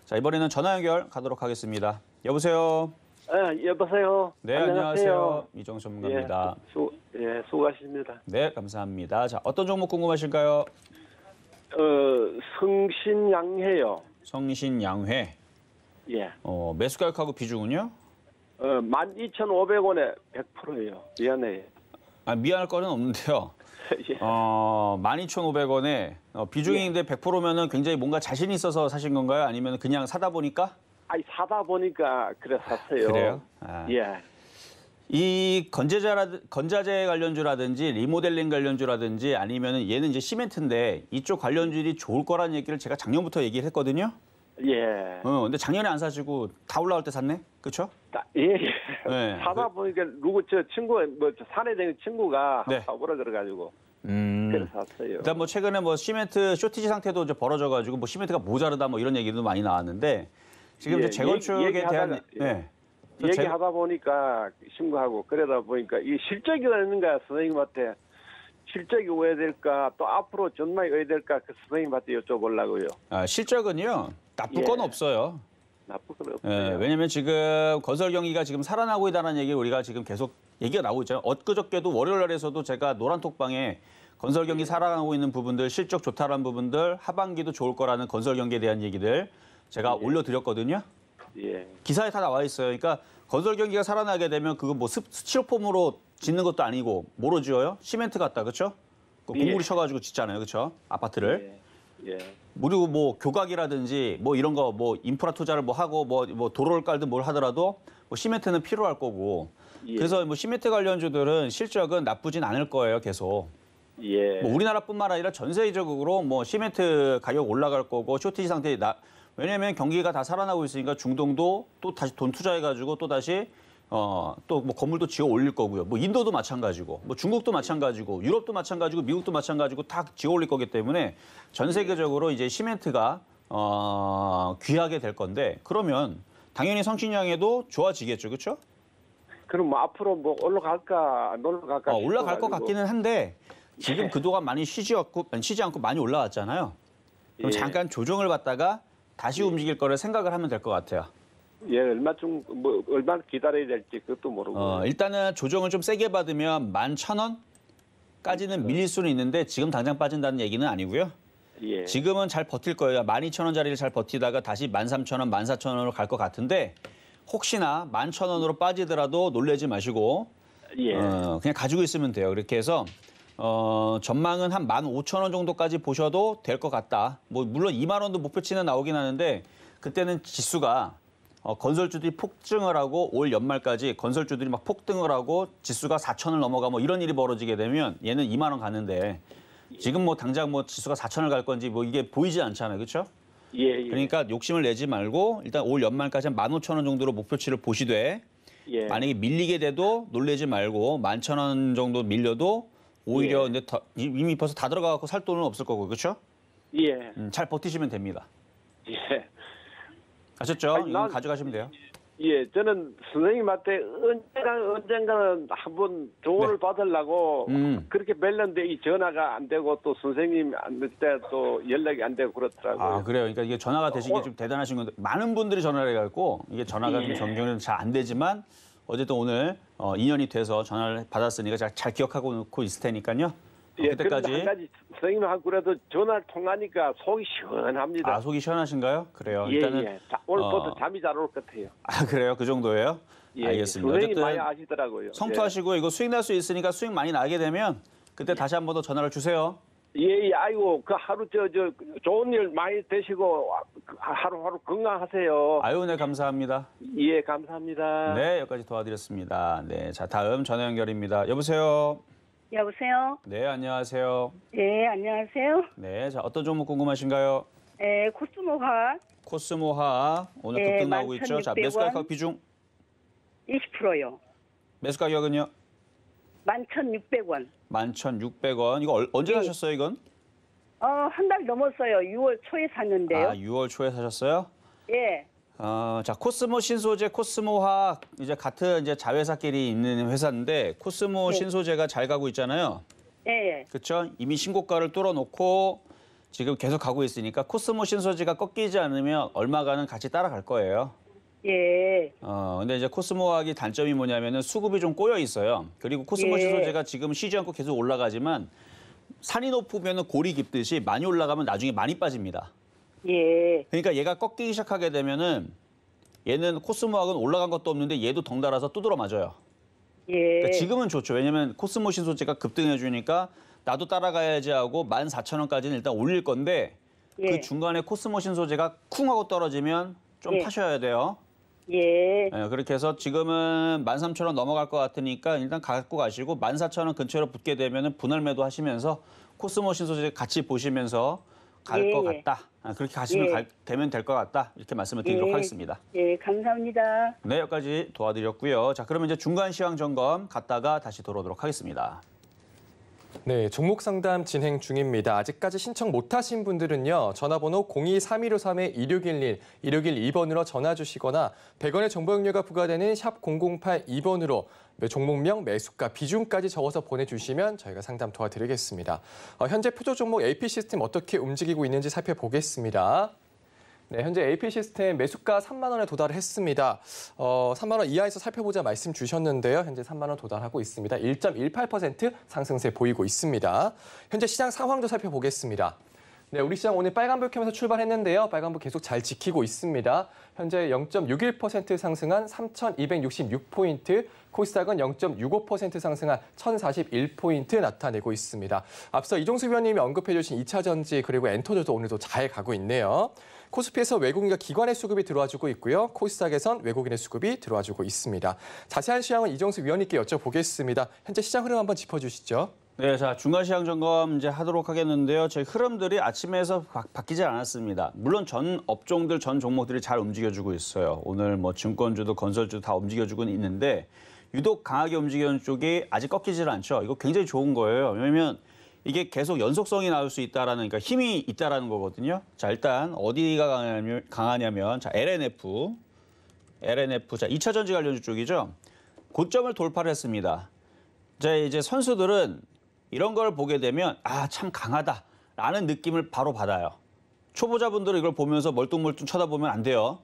자 이번에는 전화 연결 가도록 하겠습니다. 여보세요. 네, 여보세요. 네, 안녕하세요. 안녕하세요. 이정 전문가입니다. 예, 수, 예, 수고하십니다. 네, 감사합니다. 자, 어떤 종목 궁금하실까요? 어, 성신양회요. 성신양회. 예. 어, 매수가격하고 비중은요? 어, 12,500원에 100%예요. 미안해요. 아, 미안할 거는 없는데요. 예. 어, 12,500원에 어, 비중인데 100%면은 예. 굉장히 뭔가 자신 있어서 사신 건가요? 아니면 그냥 사다 보니까? 아니 사다 보니까 그래 샀어요. 그래요? 아. 예. 이 건재자라 건자재 관련주라든지 리모델링 관련주라든지 아니면은 얘는 이제 시멘트인데 이쪽 관련주들이 좋을 거라는 얘기를 제가 작년부터 얘기를 했거든요. 예. 어, 근데 작년에 안 사시고 다 올라올 때 샀네? 그렇죠? 예, 예. 네. 사다 보니까 누구 저 친구 뭐저 산에 되는 친구가 네. 사오라 그래가지고 음. 그래서 어요 일단 뭐 최근에 뭐 시멘트 쇼티지 상태도 이제 벌어져가지고 뭐 시멘트가 모자르다 뭐 이런 얘기도 많이 나왔는데 지금 예, 이제 재건축에 얘기, 대한 예. 예. 얘기하다 보니까 신고하고 그러다 보니까 이 실적이 되는가 선생님한테 실적이 왜 될까 또 앞으로 전망이 왜 될까 그 선생님한테 여쭤보려고요. 아 실적은요. 나쁠 건 예. 없어요. 나쁠 건 예, 없어요. 예, 왜냐면 하 지금 건설 경기가 지금 살아나고 있다는 얘기 를 우리가 지금 계속 얘기가 나오고 있잖아요. 엊그저께도 월요일 날에서도 제가 노란톡방에 건설 경기 살아나고 있는 부분들, 실적 좋다라는 부분들, 하반기도 좋을 거라는 건설 경기에 대한 얘기들 제가 예. 올려드렸거든요. 예. 기사에 다 나와 있어요. 그러니까 건설 경기가 살아나게 되면 그거 뭐 스티로폼으로 짓는 것도 아니고 뭐로 지어요? 시멘트 같다, 그렇죠? 그 예. 공구리 쳐가지고 짓잖아요, 그렇죠? 아파트를. 예. 예. 그리고 뭐 교각이라든지 뭐 이런 거 뭐 인프라 투자를 뭐 하고 뭐, 뭐 도로를 깔든 뭘 하더라도 뭐 시멘트는 필요할 거고 예. 그래서 뭐 시멘트 관련주들은 실적은 나쁘진 않을 거예요 계속. 예. 뭐 우리나라뿐만 아니라 전 세계적으로 뭐 시멘트 가격 올라갈 거고 쇼티지 상태 에나 왜냐하면 경기가 다 살아나고 있으니까 중동도 또 다시 돈 투자해가지고 또 다시 어, 또뭐 건물도 지어 올릴 거고요. 뭐 인도도 마찬가지고, 뭐 중국도 마찬가지고, 유럽도 마찬가지고, 미국도 마찬가지고 다 지어 올릴 거기 때문에 전 세계적으로 이제 시멘트가 어, 귀하게 될 건데 그러면 당연히 성신양에도 좋아지겠죠, 그렇죠? 그럼 뭐 앞으로 뭐 올라갈까, 놀러갈까? 어, 올라갈 것 같기는 한데 지금 네. 그동안 많이 쉬지 않고 쉬지 않고 많이 올라왔잖아요. 그럼 예. 잠깐 조정을 받다가 다시 예. 움직일 거를 생각을 하면 될 것 같아요. 예, 얼마 좀, 뭐, 얼마 기다려야 될지 그것도 모르고. 어, 일단은 조정을 좀 세게 받으면 만 천 원까지는 그러니까. 밀릴 수는 있는데 지금 당장 빠진다는 얘기는 아니고요. 예. 지금은 잘 버틸 거예요. 만 이천 원짜리를 잘 버티다가 다시 만 삼천 원, 만 사천 원으로 갈 것 같은데 혹시나 만 천 원으로 빠지더라도 놀래지 마시고 예. 어, 그냥 가지고 있으면 돼요. 그렇게 해서 어, 전망은 한 만 오천 원 정도까지 보셔도 될 것 같다. 뭐 물론 이만 원도 목표치는 나오긴 하는데 그때는 지수가 어, 건설주들이 폭증을 하고 올 연말까지 건설주들이 막 폭등을 하고 지수가 4천을 넘어가 뭐 이런 일이 벌어지게 되면 얘는 2만 원 가는데 지금 뭐 당장 뭐 지수가 4천을 갈 건지 뭐 이게 보이지 않잖아요. 그렇죠? 예, 예. 그러니까 욕심을 내지 말고 일단 올 연말까지 한 15,000원 정도로 목표치를 보시되 예. 만약에 밀리게 돼도 놀래지 말고 11,000원 정도 밀려도 오히려 예. 근데 다, 이미 벌써 다 들어가고 갖살 돈은 없을 거고 그렇죠? 예. 음, 잘 버티시면 됩니다. 예. 아셨죠? 아니, 난, 가져가시면 돼요. 예, 저는 선생님한테 언젠가 언젠가는 한번 조언을 네. 받으려고 음. 그렇게 멜렸는데 이 전화가 안 되고 또 선생님한테 또 연락이 안 되고 그렇더라고요. 아 그래요. 그러니까 이게 전화가 되신 게좀 어. 대단하신 건데 많은 분들이 전화를 해갖고 이게 전화가 예. 좀정경이잘 안 되지만 어쨌든 오늘 어, 인연이 돼서 전화를 받았으니까 잘, 잘 기억하고 놓고 있을 테니까요. 예, 그때까지 한 가지 선생님하고 그도 전화를 통하니까 속이 시원합니다. 아 속이 시원하신가요? 그래요. 예, 일단은 예. 자, 오늘부터 어... 잠이 잘 올 것 같아요. 아 그래요? 그 정도예요? 예, 예. 알겠습니다. 선생님 많이 아시더라고요. 성투하시고 예. 이거 수익 날 수 있으니까 수익 많이 나게 되면 그때 예. 다시 한번더 전화를 주세요. 예, 예, 아이고 그 하루 저저 좋은 일 많이 되시고 그 하루하루 건강하세요. 아유, 네 감사합니다. 예, 감사합니다. 네, 여기까지 도와드렸습니다. 네, 자 다음 전화 연결입니다. 여보세요. 여보세요? 네, 안녕하세요. 예, 안녕하세요. 네, 자 어떤 종목 궁금하신가요? 예, 코스모화 코스모화 오늘 네, 예, 급등 나오고 있죠. 자, 매수 가격 비중 20%요. 매수 가격은요? 11,600원. 11,600원. 이거 언제 예. 사셨어요, 이건? 어, 한 달 넘었어요. 6월 초에 샀는데요. 아, 6월 초에 사셨어요? 예. 어, 자 코스모 신소재 코스모화 이제 같은 이제 자회사끼리 있는 회사인데 코스모 네. 신소재가 잘 가고 있잖아요. 네. 그렇죠. 이미 신고가를 뚫어놓고 지금 계속 가고 있으니까 코스모 신소재가 꺾이지 않으면 얼마가는 같이 따라갈 거예요. 예. 어 근데 이제 코스모학이 화 단점이 뭐냐면은 수급이 좀 꼬여 있어요. 그리고 코스모 예. 신소재가 지금 쉬지 않고 계속 올라가지만 산이 높으면 은 골이 깊듯이 많이 올라가면 나중에 많이 빠집니다. 예. 그러니까 얘가 꺾이기 시작하게 되면은 얘는 코스모학은 올라간 것도 없는데 얘도 덩달아서 두드러 맞아요. 예. 그러니까 지금은 좋죠. 왜냐면 코스모 신소재가 급등해 주니까 나도 따라가야지 하고 14,000원까지는 일단 올릴 건데 그 예. 그 중간에 코스모 신소재가 쿵 하고 떨어지면 좀 예. 파셔야 돼요. 예. 네, 그렇게 해서 지금은 13,000원 넘어갈 것 같으니까 일단 갖고 가시고 14,000원 근처로 붙게 되면 분할 매도 하시면서 코스모 신소재 같이 보시면서 갈것 예, 같다. 아, 그렇게 가시면 예. 갈- 되면 될 것 같다. 이렇게 말씀을 드리도록 예. 하겠습니다. 예, 감사합니다. 네, 여기까지 도와드렸고요. 자, 그러면 이제 중간 시황 점검 갔다가 다시 돌아오도록 하겠습니다. 네, 종목 상담 진행 중입니다. 아직까지 신청 못하신 분들은요, 전화번호 023153-1611, 1612번으로 전화 주시거나 100원의 정보용료가 부과되는 샵 0082번으로 종목명, 매수가, 비중까지 적어서 보내주시면 저희가 상담 도와드리겠습니다. 어, 현재 표조 종목 AP 시스템 어떻게 움직이고 있는지 살펴보겠습니다. 네, 현재 AP 시스템 매수가 3만 원에 도달했습니다. 어, 3만 원 이하에서 살펴보자 말씀 주셨는데요. 현재 3만 원 도달하고 있습니다. 1.18% 상승세 보이고 있습니다. 현재 시장 상황도 살펴보겠습니다. 네, 우리 시장 오늘 빨간불 켜면서 출발했는데요. 빨간불 계속 잘 지키고 있습니다. 현재 0.61% 상승한 3,266포인트, 코스닥은 0.65% 상승한 1,041포인트 나타내고 있습니다. 앞서 이종수 위원님이 언급해 주신 2차전지 그리고 엔터들도 오늘도 잘 가고 있네요. 코스피에서 외국인과 기관의 수급이 들어와주고 있고요. 코스닥에선 외국인의 수급이 들어와주고 있습니다. 자세한 시황은 이정수 위원님께 여쭤보겠습니다. 현재 시장 흐름 한번 짚어주시죠. 네, 자 중간시장 점검 이제 하도록 하겠는데요. 저희 흐름들이 아침에서 바, 바뀌지 않았습니다. 물론 전 업종들, 전 종목들이 잘 움직여주고 있어요. 오늘 뭐 증권주도 건설주도 다움직여주고 있는데 유독 강하게 움직이는 쪽이 아직 꺾이질 않죠. 이거 굉장히 좋은 거예요. 왜냐하면 이게 계속 연속성이 나올 수 있다라는 그러니까 힘이 있다라는 거거든요. 자 일단 어디가 강하냐면, 강하냐면 자 LNF, LNF 자 2차 전지 관련주 쪽이죠. 고점을 돌파를 했습니다. 자 이제 선수들은 이런 걸 보게 되면 아 참 강하다라는 느낌을 바로 받아요. 초보자분들은 이걸 보면서 멀뚱멀뚱 쳐다보면 안 돼요.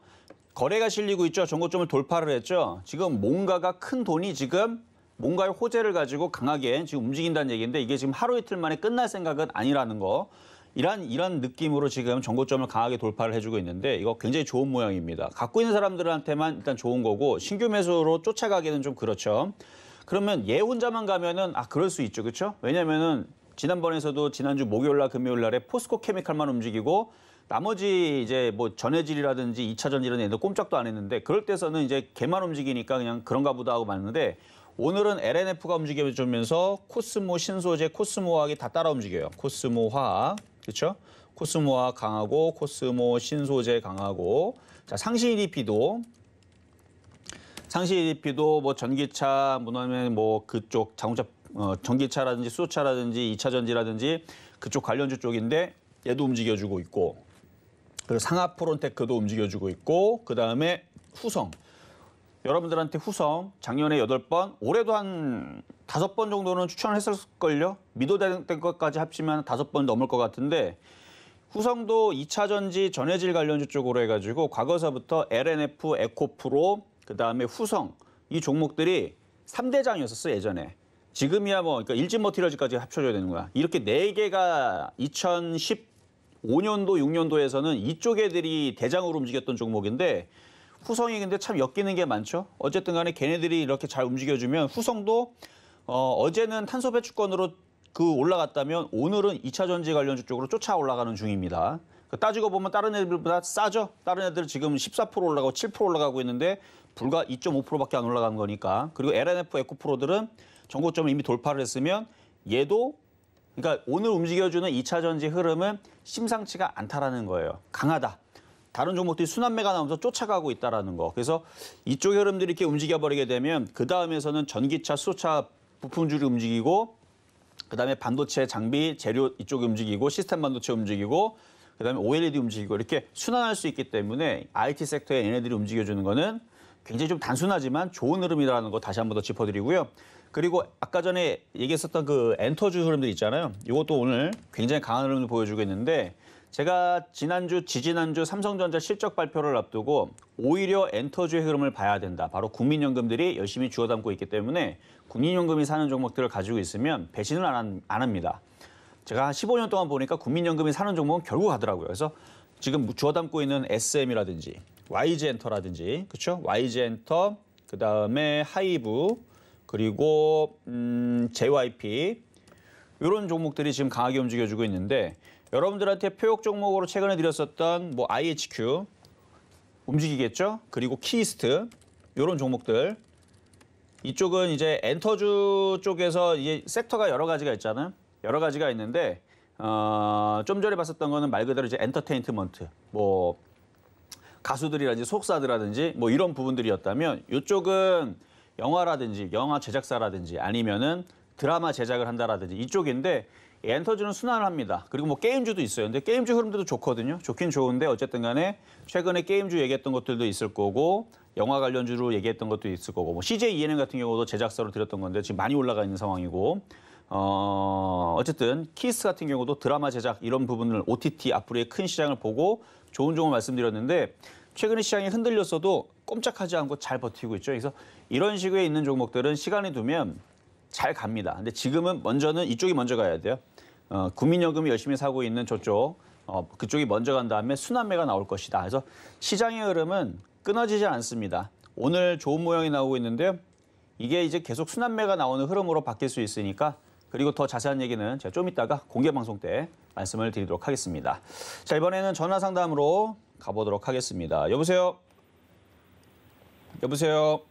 거래가 실리고 있죠. 전고점을 돌파를 했죠. 지금 뭔가가 큰 돈이 지금 뭔가의 호재를 가지고 강하게 지금 움직인다는 얘기인데 이게 지금 하루 이틀 만에 끝날 생각은 아니라는 거. 이런 이런 느낌으로 지금 정고점을 강하게 돌파를 해주고 있는데 이거 굉장히 좋은 모양입니다. 갖고 있는 사람들한테만 일단 좋은 거고 신규 매수로 쫓아가기는 좀 그렇죠. 그러면 얘 혼자만 가면은 아 그럴 수 있죠, 그렇죠? 왜냐면은 지난번에서도 지난주 목요일날 금요일날에 포스코 케미칼만 움직이고 나머지 이제 뭐 전해질이라든지 이차전 이런 애들 꼼짝도 안 했는데 그럴 때서는 이제 개만 움직이니까 그냥 그런가 보다 하고 봤는데 오늘은 LNF가 움직여주면서 코스모 신소재 코스모학이 다 따라 움직여요. 코스모화 그렇죠? 코스모화 강하고 코스모 신소재 강하고 자 상시 EDP도 상시 EDP도 뭐 전기차 뭐냐면 뭐 그쪽 자동차 어, 전기차라든지 수소차라든지 이차 전지라든지 그쪽 관련주 쪽인데 얘도 움직여주고 있고 그리고 상하 프론테크도 움직여주고 있고 그 다음에 후성 여러분들한테 후성 작년에 여덟 번 올해도 한 다섯 번 정도는 추천을 했을걸요. 미도된 것까지 합치면 다섯 번 넘을 것 같은데 후성도 2차 전지 전해질 관련주 쪽으로 해가지고 과거서부터 LNF, 에코프로 그다음에 후성 이 종목들이 3대장이었었어 예전에. 지금이야 뭐 그러니까 일진 머티리얼즈까지 합쳐줘야 되는 거야. 이렇게 네 개가 2015년도 6년도에서는 이쪽 애들이 대장으로 움직였던 종목인데 후성이 근데 참 엮이는 게 많죠. 어쨌든 간에 걔네들이 이렇게 잘 움직여주면 후성도 어, 어제는 탄소 배출권으로 그 올라갔다면 오늘은 2차 전지 관련주 쪽으로 쫓아 올라가는 중입니다. 그 따지고 보면 다른 애들보다 싸죠. 다른 애들 은 지금 14% 올라가고 7% 올라가고 있는데 불과 2.5%밖에 안 올라간 거니까. 그리고 LNF 에코프로들은 전고점을 이미 돌파를 했으면 얘도 그러니까 오늘 움직여주는 2차 전지 흐름은 심상치가 않다라는 거예요. 강하다. 다른 종목들이 순환매가 나면서 오 쫓아가고 있다라는 거. 그래서 이쪽 흐름들이 이렇게 움직여버리게 되면 그 다음에서는 전기차, 수소차 부품줄이 움직이고 그다음에 반도체 장비, 재료 이쪽이 움직이고 시스템 반도체 움직이고 그다음에 OLED 움직이고 이렇게 순환할 수 있기 때문에 IT 섹터에 얘네들이 움직여주는 거는 굉장히 좀 단순하지만 좋은 흐름이라는 거 다시 한 번 더 짚어드리고요. 그리고 아까 전에 얘기했었던 그 엔터주 흐름들 있잖아요. 이것도 오늘 굉장히 강한 흐름을 보여주고 있는데 제가 지난주, 지지난주 삼성전자 실적 발표를 앞두고 오히려 엔터주의 흐름을 봐야 된다. 바로 국민연금들이 열심히 주워담고 있기 때문에 국민연금이 사는 종목들을 가지고 있으면 배신을 안, 안 합니다. 제가 한 15년 동안 보니까 국민연금이 사는 종목은 결국 하더라고요 그래서 지금 주워담고 있는 SM이라든지 YG엔터라든지 그렇죠? YG엔터, 그다음에 하이브, 그리고 음, JYP 이런 종목들이 지금 강하게 움직여주고 있는데 여러분들한테 표역 종목으로 최근에 드렸었던 뭐 IHQ 움직이겠죠? 그리고 키스트 이 이런 종목들 이쪽은 이제 엔터주 쪽에서 이제 섹터가 여러 가지가 있잖아요. 여러 가지가 있는데 어, 좀 전에 봤었던 거는 말 그대로 이제 엔터테인먼트 뭐 가수들이라든지 속사들라든지 뭐 이런 부분들이었다면 이쪽은 영화라든지 영화 제작사라든지 아니면은 드라마 제작을 한다라든지 이쪽인데 엔터즈는 순환합니다. 그리고 뭐 게임주도 있어요. 근데 게임주 흐름도 좋거든요. 좋긴 좋은데 어쨌든 간에 최근에 게임주 얘기했던 것들도 있을 거고 영화 관련주로 얘기했던 것도 있을 거고 뭐 CJ ENM 같은 경우도 제작사로 드렸던 건데 지금 많이 올라가 있는 상황이고 어, 어쨌든 키스 같은 경우도 드라마 제작 이런 부분을 OTT 앞으로의 큰 시장을 보고 좋은 점을 말씀드렸는데 최근에 시장이 흔들렸어도 꼼짝하지 않고 잘 버티고 있죠. 그래서 이런 식의 있는 종목들은 시간이 두면 잘 갑니다. 근데 지금은 먼저는 이쪽이 먼저 가야 돼요. 어, 국민연금이 열심히 사고 있는 저쪽 어, 그쪽이 먼저 간 다음에 순환매가 나올 것이다. 그래서 시장의 흐름은 끊어지지 않습니다. 오늘 좋은 모양이 나오고 있는데요. 이게 이제 계속 순환매가 나오는 흐름으로 바뀔 수 있으니까 그리고 더 자세한 얘기는 제가 좀 이따가 공개 방송 때 말씀을 드리도록 하겠습니다. 자 이번에는 전화 상담으로 가보도록 하겠습니다. 여보세요. 여보세요.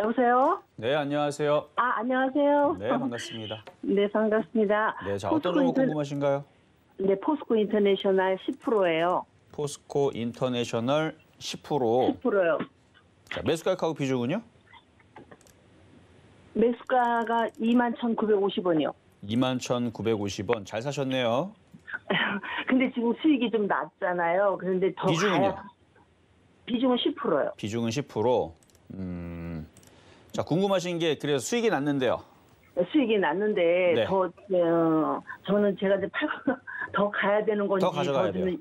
여보세요? 네, 안녕하세요. 아, 안녕하세요. 네, 반갑습니다. 네, 반갑습니다. 네, 자, 어떤 포 궁금하신가요? 네, 포스코 인터내셔널 10%예요. 포스코 인터내셔널 10%. 10%요. 자, 매수가하고 비중은요? 매수가가 21,950원이요. 21,950원. 잘 사셨네요. 근데 지금 수익이 좀 낮잖아요. 그런데 더 비중은요? 가야... 비중은 10%요. 비중은 10%. 음. 자, 궁금하신 게 그래서 수익이 났는데요. 수익이 났는데 네. 더 어, 저는 제가 이제 팔고 더 가야 되는 건지 더 가져가야 돼요.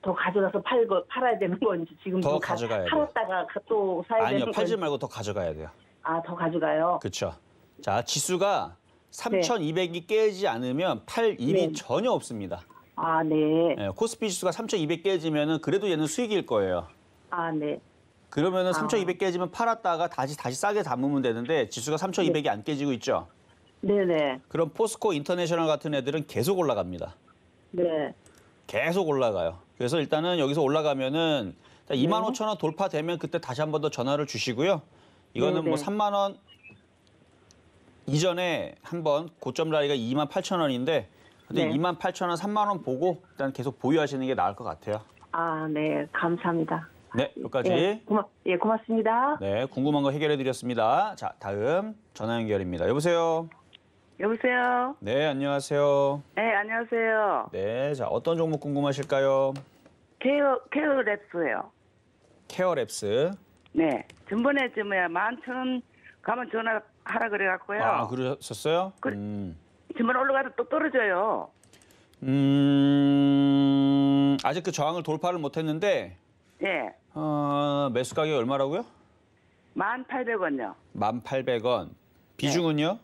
더 가져가서 팔고 팔아야 되는 건지 지금 더 가- 져가야 돼요. 팔았다가 또 사야 아니요, 되는 팔지 건지 말고 더 가져가야 돼요. 아더 가져가요. 그렇죠. 자, 지수가 3,200이 깨지 않으면 팔 일이 네. 전혀 없습니다. 아 네. 예, 코스피 지수가 3,200 깨지면은 그래도 얘는 수익일 거예요. 아 네. 그러면은 3,200 아. 깨지면 팔았다가 다시 다시 싸게 담으면 되는데 지수가 3,200이 안 깨지고 있죠. 네네. 그럼 포스코 인터내셔널 같은 애들은 계속 올라갑니다. 네. 계속 올라가요. 그래서 일단은 여기서 올라가면은 2만 5천 원 돌파되면 그때 다시 한번 더 전화를 주시고요. 이거는 뭐 네네. 뭐 3만 원 이전에 한번 고점 라이가 2만 8천 원인데 근데 네. 2만 8천 원, 3만 원 보고 일단 계속 보유하시는 게 나을 것 같아요. 아, 네. 감사합니다. 네, 여기까지. 예, 고마, 예 고맙습니다. 네, 궁금한 거 해결해 드렸습니다. 자, 다음 전화 연결입니다. 여보세요. 여보세요. 네, 안녕하세요. 네, 안녕하세요. 네, 자, 어떤 종목 궁금하실까요? 케어 케어랩스예요. 케어랩스. 네, 전번에 저뭐 만천 가면 전화 하라 그래 갖고요. 아, 그러셨어요? 그, 음. 전번 올라가도 또 떨어져요. 음. 아직 그 저항을 돌파를 못 했는데 예. 어, 매수 가격 얼마라고요? 1,800원요. 1,800원. 예. 비중은요?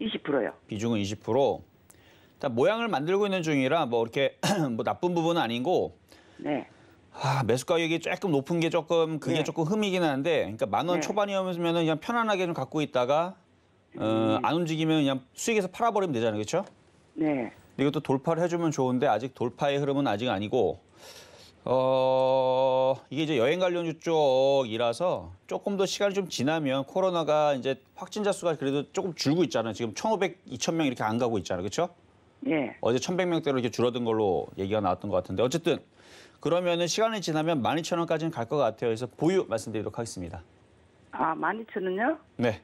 20%요. 비중은 20%. 일단 모양을 만들고 있는 중이라 뭐 이렇게 뭐 나쁜 부분은 아니고 네. 아, 매수 가격이 조금 높은 게 조금 그게 네. 조금 흠이긴 한데 그러니까 만원 네. 초반이면은 그냥 편안하게 좀 갖고 있다가 어, 음. 안 움직이면 그냥 수익에서 팔아버리면 되잖아요, 그렇죠? 네. 이것도 돌파를 해주면 좋은데 아직 돌파의 흐름은 아직 아니고 어, 이게 이제 여행 관련주 쪽이라서 조금 더 시간이 좀 지나면 코로나가 이제 확진자 수가 그래도 조금 줄고 있잖아요. 지금 1,500, 2,000명 이렇게 안 가고 있잖아요. 그렇죠? 예. 어제 1,100명대로 이렇게 줄어든 걸로 얘기가 나왔던 것 같은데 어쨌든 그러면은 시간이 지나면 12,000원까지는 갈 것 같아요. 그래서 보유 말씀드리도록 하겠습니다. 아, 12,000원요? 네.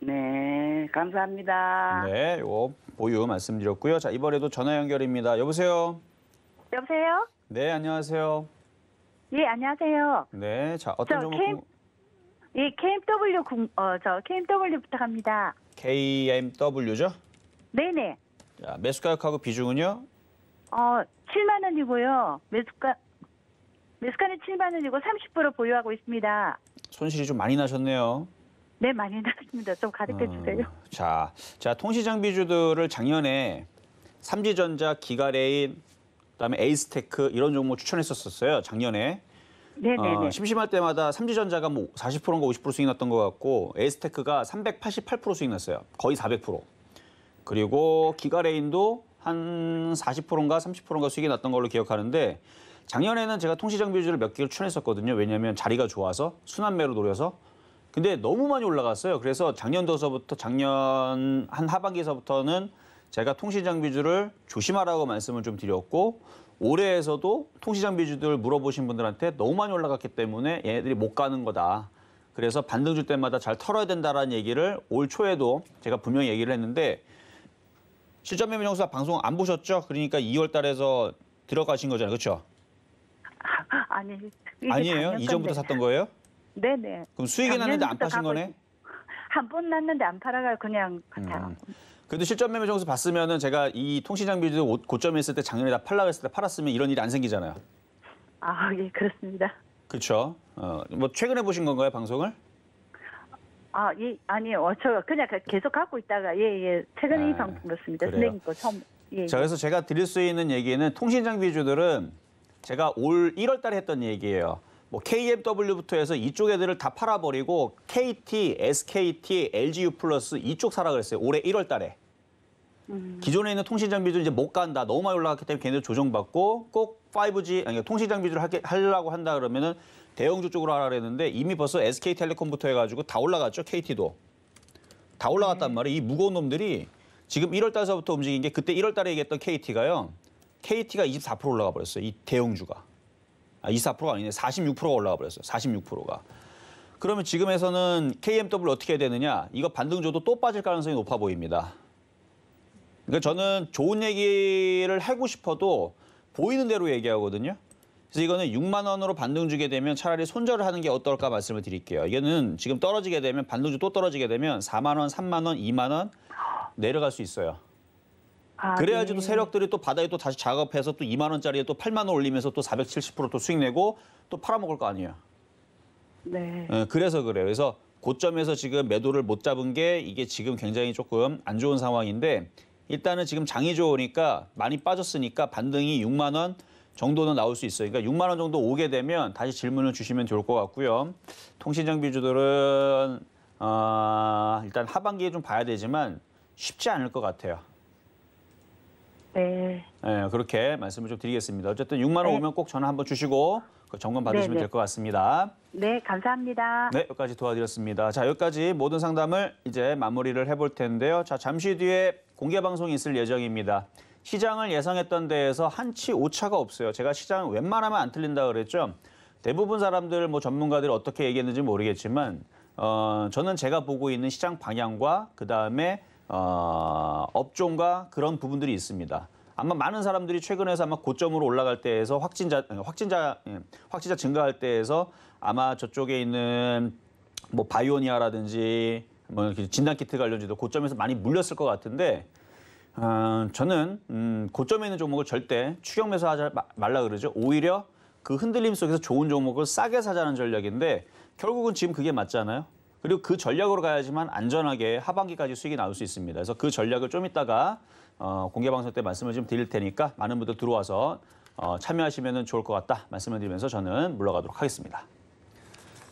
네, 감사합니다. 네, 요 보유 말씀드렸고요. 자, 이번에도 전화 연결입니다. 여보세요? 여보세요? 네, 안녕하세요. 예, 안녕하세요. 네, 자, 어떤 저 종목? 궁 예, KMW 어, 저 KMW 부탁합니다. KMW죠? 네네. 자, 매수 가격하고 비중은요? 어, 7만 원이고요. 매수가 매수가는 7만 원이고 30% 보유하고 있습니다. 손실이 좀 많이 나셨네요. 네, 많이 났습니다. 좀 가르쳐 음, 주세요. 자, 자 통시장 비주들을 작년에 삼지전자, 기가레인, 그다음에 에이스테크 이런 종목 추천했었었어요 작년에. 네네네. 어, 심심할 때마다 삼지전자가 뭐 40%인가 50% 수익 났던 것 같고 에이스테크가 388% 수익 났어요. 거의 400%. 그리고 기가레인도 한 40%인가 30%인가 수익이 났던 걸로 기억하는데 작년에는 제가 통시장비주를 몇 개를 추천했었거든요. 왜냐하면 자리가 좋아서 순환매로 노려서. 근데 너무 많이 올라갔어요. 그래서 작년도서부터 작년 한 하반기에서부터는 제가 통신장비주를 조심하라고 말씀을 좀 드렸고 올해에서도 통신장비주들 물어보신 분들한테 너무 많이 올라갔기 때문에 얘네들이 못 가는 거다. 그래서 반등 줄 때마다 잘 털어야 된다라는 얘기를 올 초에도 제가 분명히 얘기를 했는데 실전 매매 정수사 방송 안 보셨죠? 그러니까 2월 달에서 들어가신 거잖아요. 그렇죠? 아니. 아니에요? 이전부터 샀던 거예요? 네, 네. 그럼 수익이 났는데 안 파신 거네? 한 번 났는데 안 팔아가 그냥 같아 그래도 실전 매매 정수 봤으면은 제가 이 통신 장비도 고점에 있을 때 작년에 다 팔라고 했을 때 팔았으면 이런 일이 안 생기잖아요. 아, 예, 그렇습니다. 그렇죠. 어, 뭐 최근에 보신 건가요, 방송을? 아, 예, 아니요. 어, 저 그냥 계속 갖고 있다가 예, 예. 최근에 아, 이 방송 들었습니다. 선생님 거 처음. 예, 예. 자, 그래서 제가 드릴 수 있는 얘기는 통신 장비 주들은 제가 올 1월 달에 했던 얘기예요. 뭐 KMW부터 해서 이쪽 애들을 다 팔아버리고 KT, SKT, LGU 플러스 이쪽 사라 그랬어요. 올해 1월 달에. 음. 기존에 있는 통신 장비들 이제 못 간다. 너무 많이 올라갔기 때문에 걔네들 조정받고 꼭 5G 아니 통신 장비들을 할게, 하려고 한다 그러면은 대형주 쪽으로 하라 그랬는데 이미 벌써 SK텔레콤부터 해가지고 다 올라갔죠. KT도 다 올라갔단 네. 말이에요. 이 무거운 놈들이 지금 1월 달서부터 움직인 게 그때 1월 달에 얘기했던 KT가요. KT가 24% 올라가 버렸어요. 이 대형주가. 아, 24%가 아니네. 46%가 올라가 버렸어요. 46%가. 그러면 지금에서는 KMW 어떻게 해야 되느냐? 이거 반등조도 또 빠질 가능성이 높아 보입니다. 그러니까 저는 좋은 얘기를 하고 싶어도 보이는 대로 얘기하거든요. 그래서 이거는 6만 원으로 반등 주게 되면 차라리 손절을 하는 게 어떨까 말씀을 드릴게요. 이거는 지금 떨어지게 되면 반등주 또 떨어지게 되면 4만 원, 3만 원, 2만 원 내려갈 수 있어요. 아, 네. 그래야지 또 네. 세력들이 또바닥에또 다시 작업해서 또 2만 원짜리에 또 8만 원 올리면서 또 470%또 수익 내고 또 팔아먹을 거 아니에요. 네. 예, 그래서 그래요. 그래서 고점에서 지금 매도를 못 잡은 게 이게 지금 굉장히 조금 안 좋은 상황인데 일단은 지금 장이 좋으니까 많이 빠졌으니까 반등이 6만 원 정도는 나올 수 있어요. 그러니까 6만 원 정도 오게 되면 다시 질문을 주시면 좋을 것 같고요. 통신장비주들은 어, 아, 일단 하반기에 좀 봐야 되지만 쉽지 않을 것 같아요. 네. 네, 그렇게 말씀을 좀 드리겠습니다. 어쨌든 6만 원 네. 오면 꼭 전화 한번 주시고 그 점검 받으시면 네, 네. 될것 같습니다. 네, 감사합니다. 네, 여기까지 도와드렸습니다. 자, 여기까지 모든 상담을 이제 마무리를 해볼 텐데요. 자, 잠시 뒤에 공개 방송이 있을 예정입니다. 시장을 예상했던 데에서 한치 오차가 없어요. 제가 시장 웬만하면 안 틀린다 그랬죠. 대부분 사람들 뭐 전문가들이 어떻게 얘기했는지 모르겠지만 어, 저는 제가 보고 있는 시장 방향과 그다음에 어, 업종과 그런 부분들이 있습니다. 아마 많은 사람들이 최근에서 아마 고점으로 올라갈 때에서 확진자 확진자 예, 확진자 증가할 때에서 아마 저쪽에 있는 뭐 바이오니아라든지 뭐 진단 키트 관련지도 고점에서 많이 물렸을 것 같은데 어, 저는 음, 고점에 있는 종목을 절대 추격 매수하지 말라 그러죠. 오히려 그 흔들림 속에서 좋은 종목을 싸게 사자는 전략인데 결국은 지금 그게 맞잖아요. 그리고 그 전략으로 가야지만 안전하게 하반기까지 수익이 나올 수 있습니다. 그래서 그 전략을 좀 이따가 어, 공개 방송 때 말씀을 좀 드릴 테니까 많은 분들 들어와서 어, 참여하시면 좋을 것 같다 말씀을 드리면서 저는 물러가도록 하겠습니다.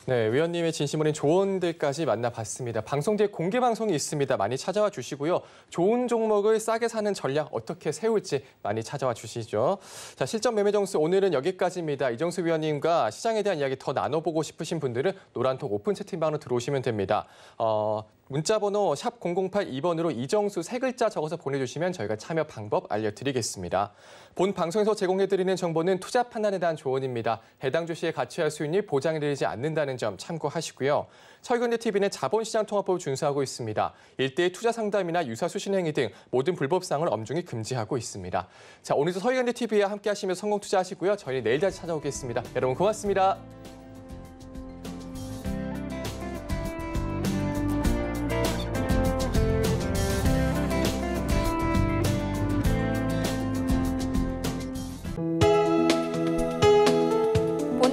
네, 위원님의 진심 어린 조언들까지 만나봤습니다. 방송 뒤에 공개 방송이 있습니다. 많이 찾아와 주시고요. 좋은 종목을 싸게 사는 전략 어떻게 세울지 많이 찾아와 주시죠. 자, 실전 매매 정수 오늘은 여기까지입니다. 이정수 위원님과 시장에 대한 이야기 더 나눠보고 싶으신 분들은 노란톡 오픈 채팅방으로 들어오시면 됩니다. 어, 문자번호 샵 0082번으로 이정수 세 글자 적어서 보내주시면 저희가 참여 방법 알려드리겠습니다. 본 방송에서 제공해드리는 정보는 투자 판단에 대한 조언입니다. 해당 주식의 가치와 수익이 보장되지 않는다는 점 참고하시고요. 철근대TV는 자본시장통화법을 준수하고 있습니다. 일대의 투자 상담이나 유사수신행위 등 모든 불법상을 엄중히 금지하고 있습니다. 자, 오늘도 서희근대TV와 함께하시며 성공 투자하시고요. 저희는 내일 다시 찾아오겠습니다. 여러분 고맙습니다.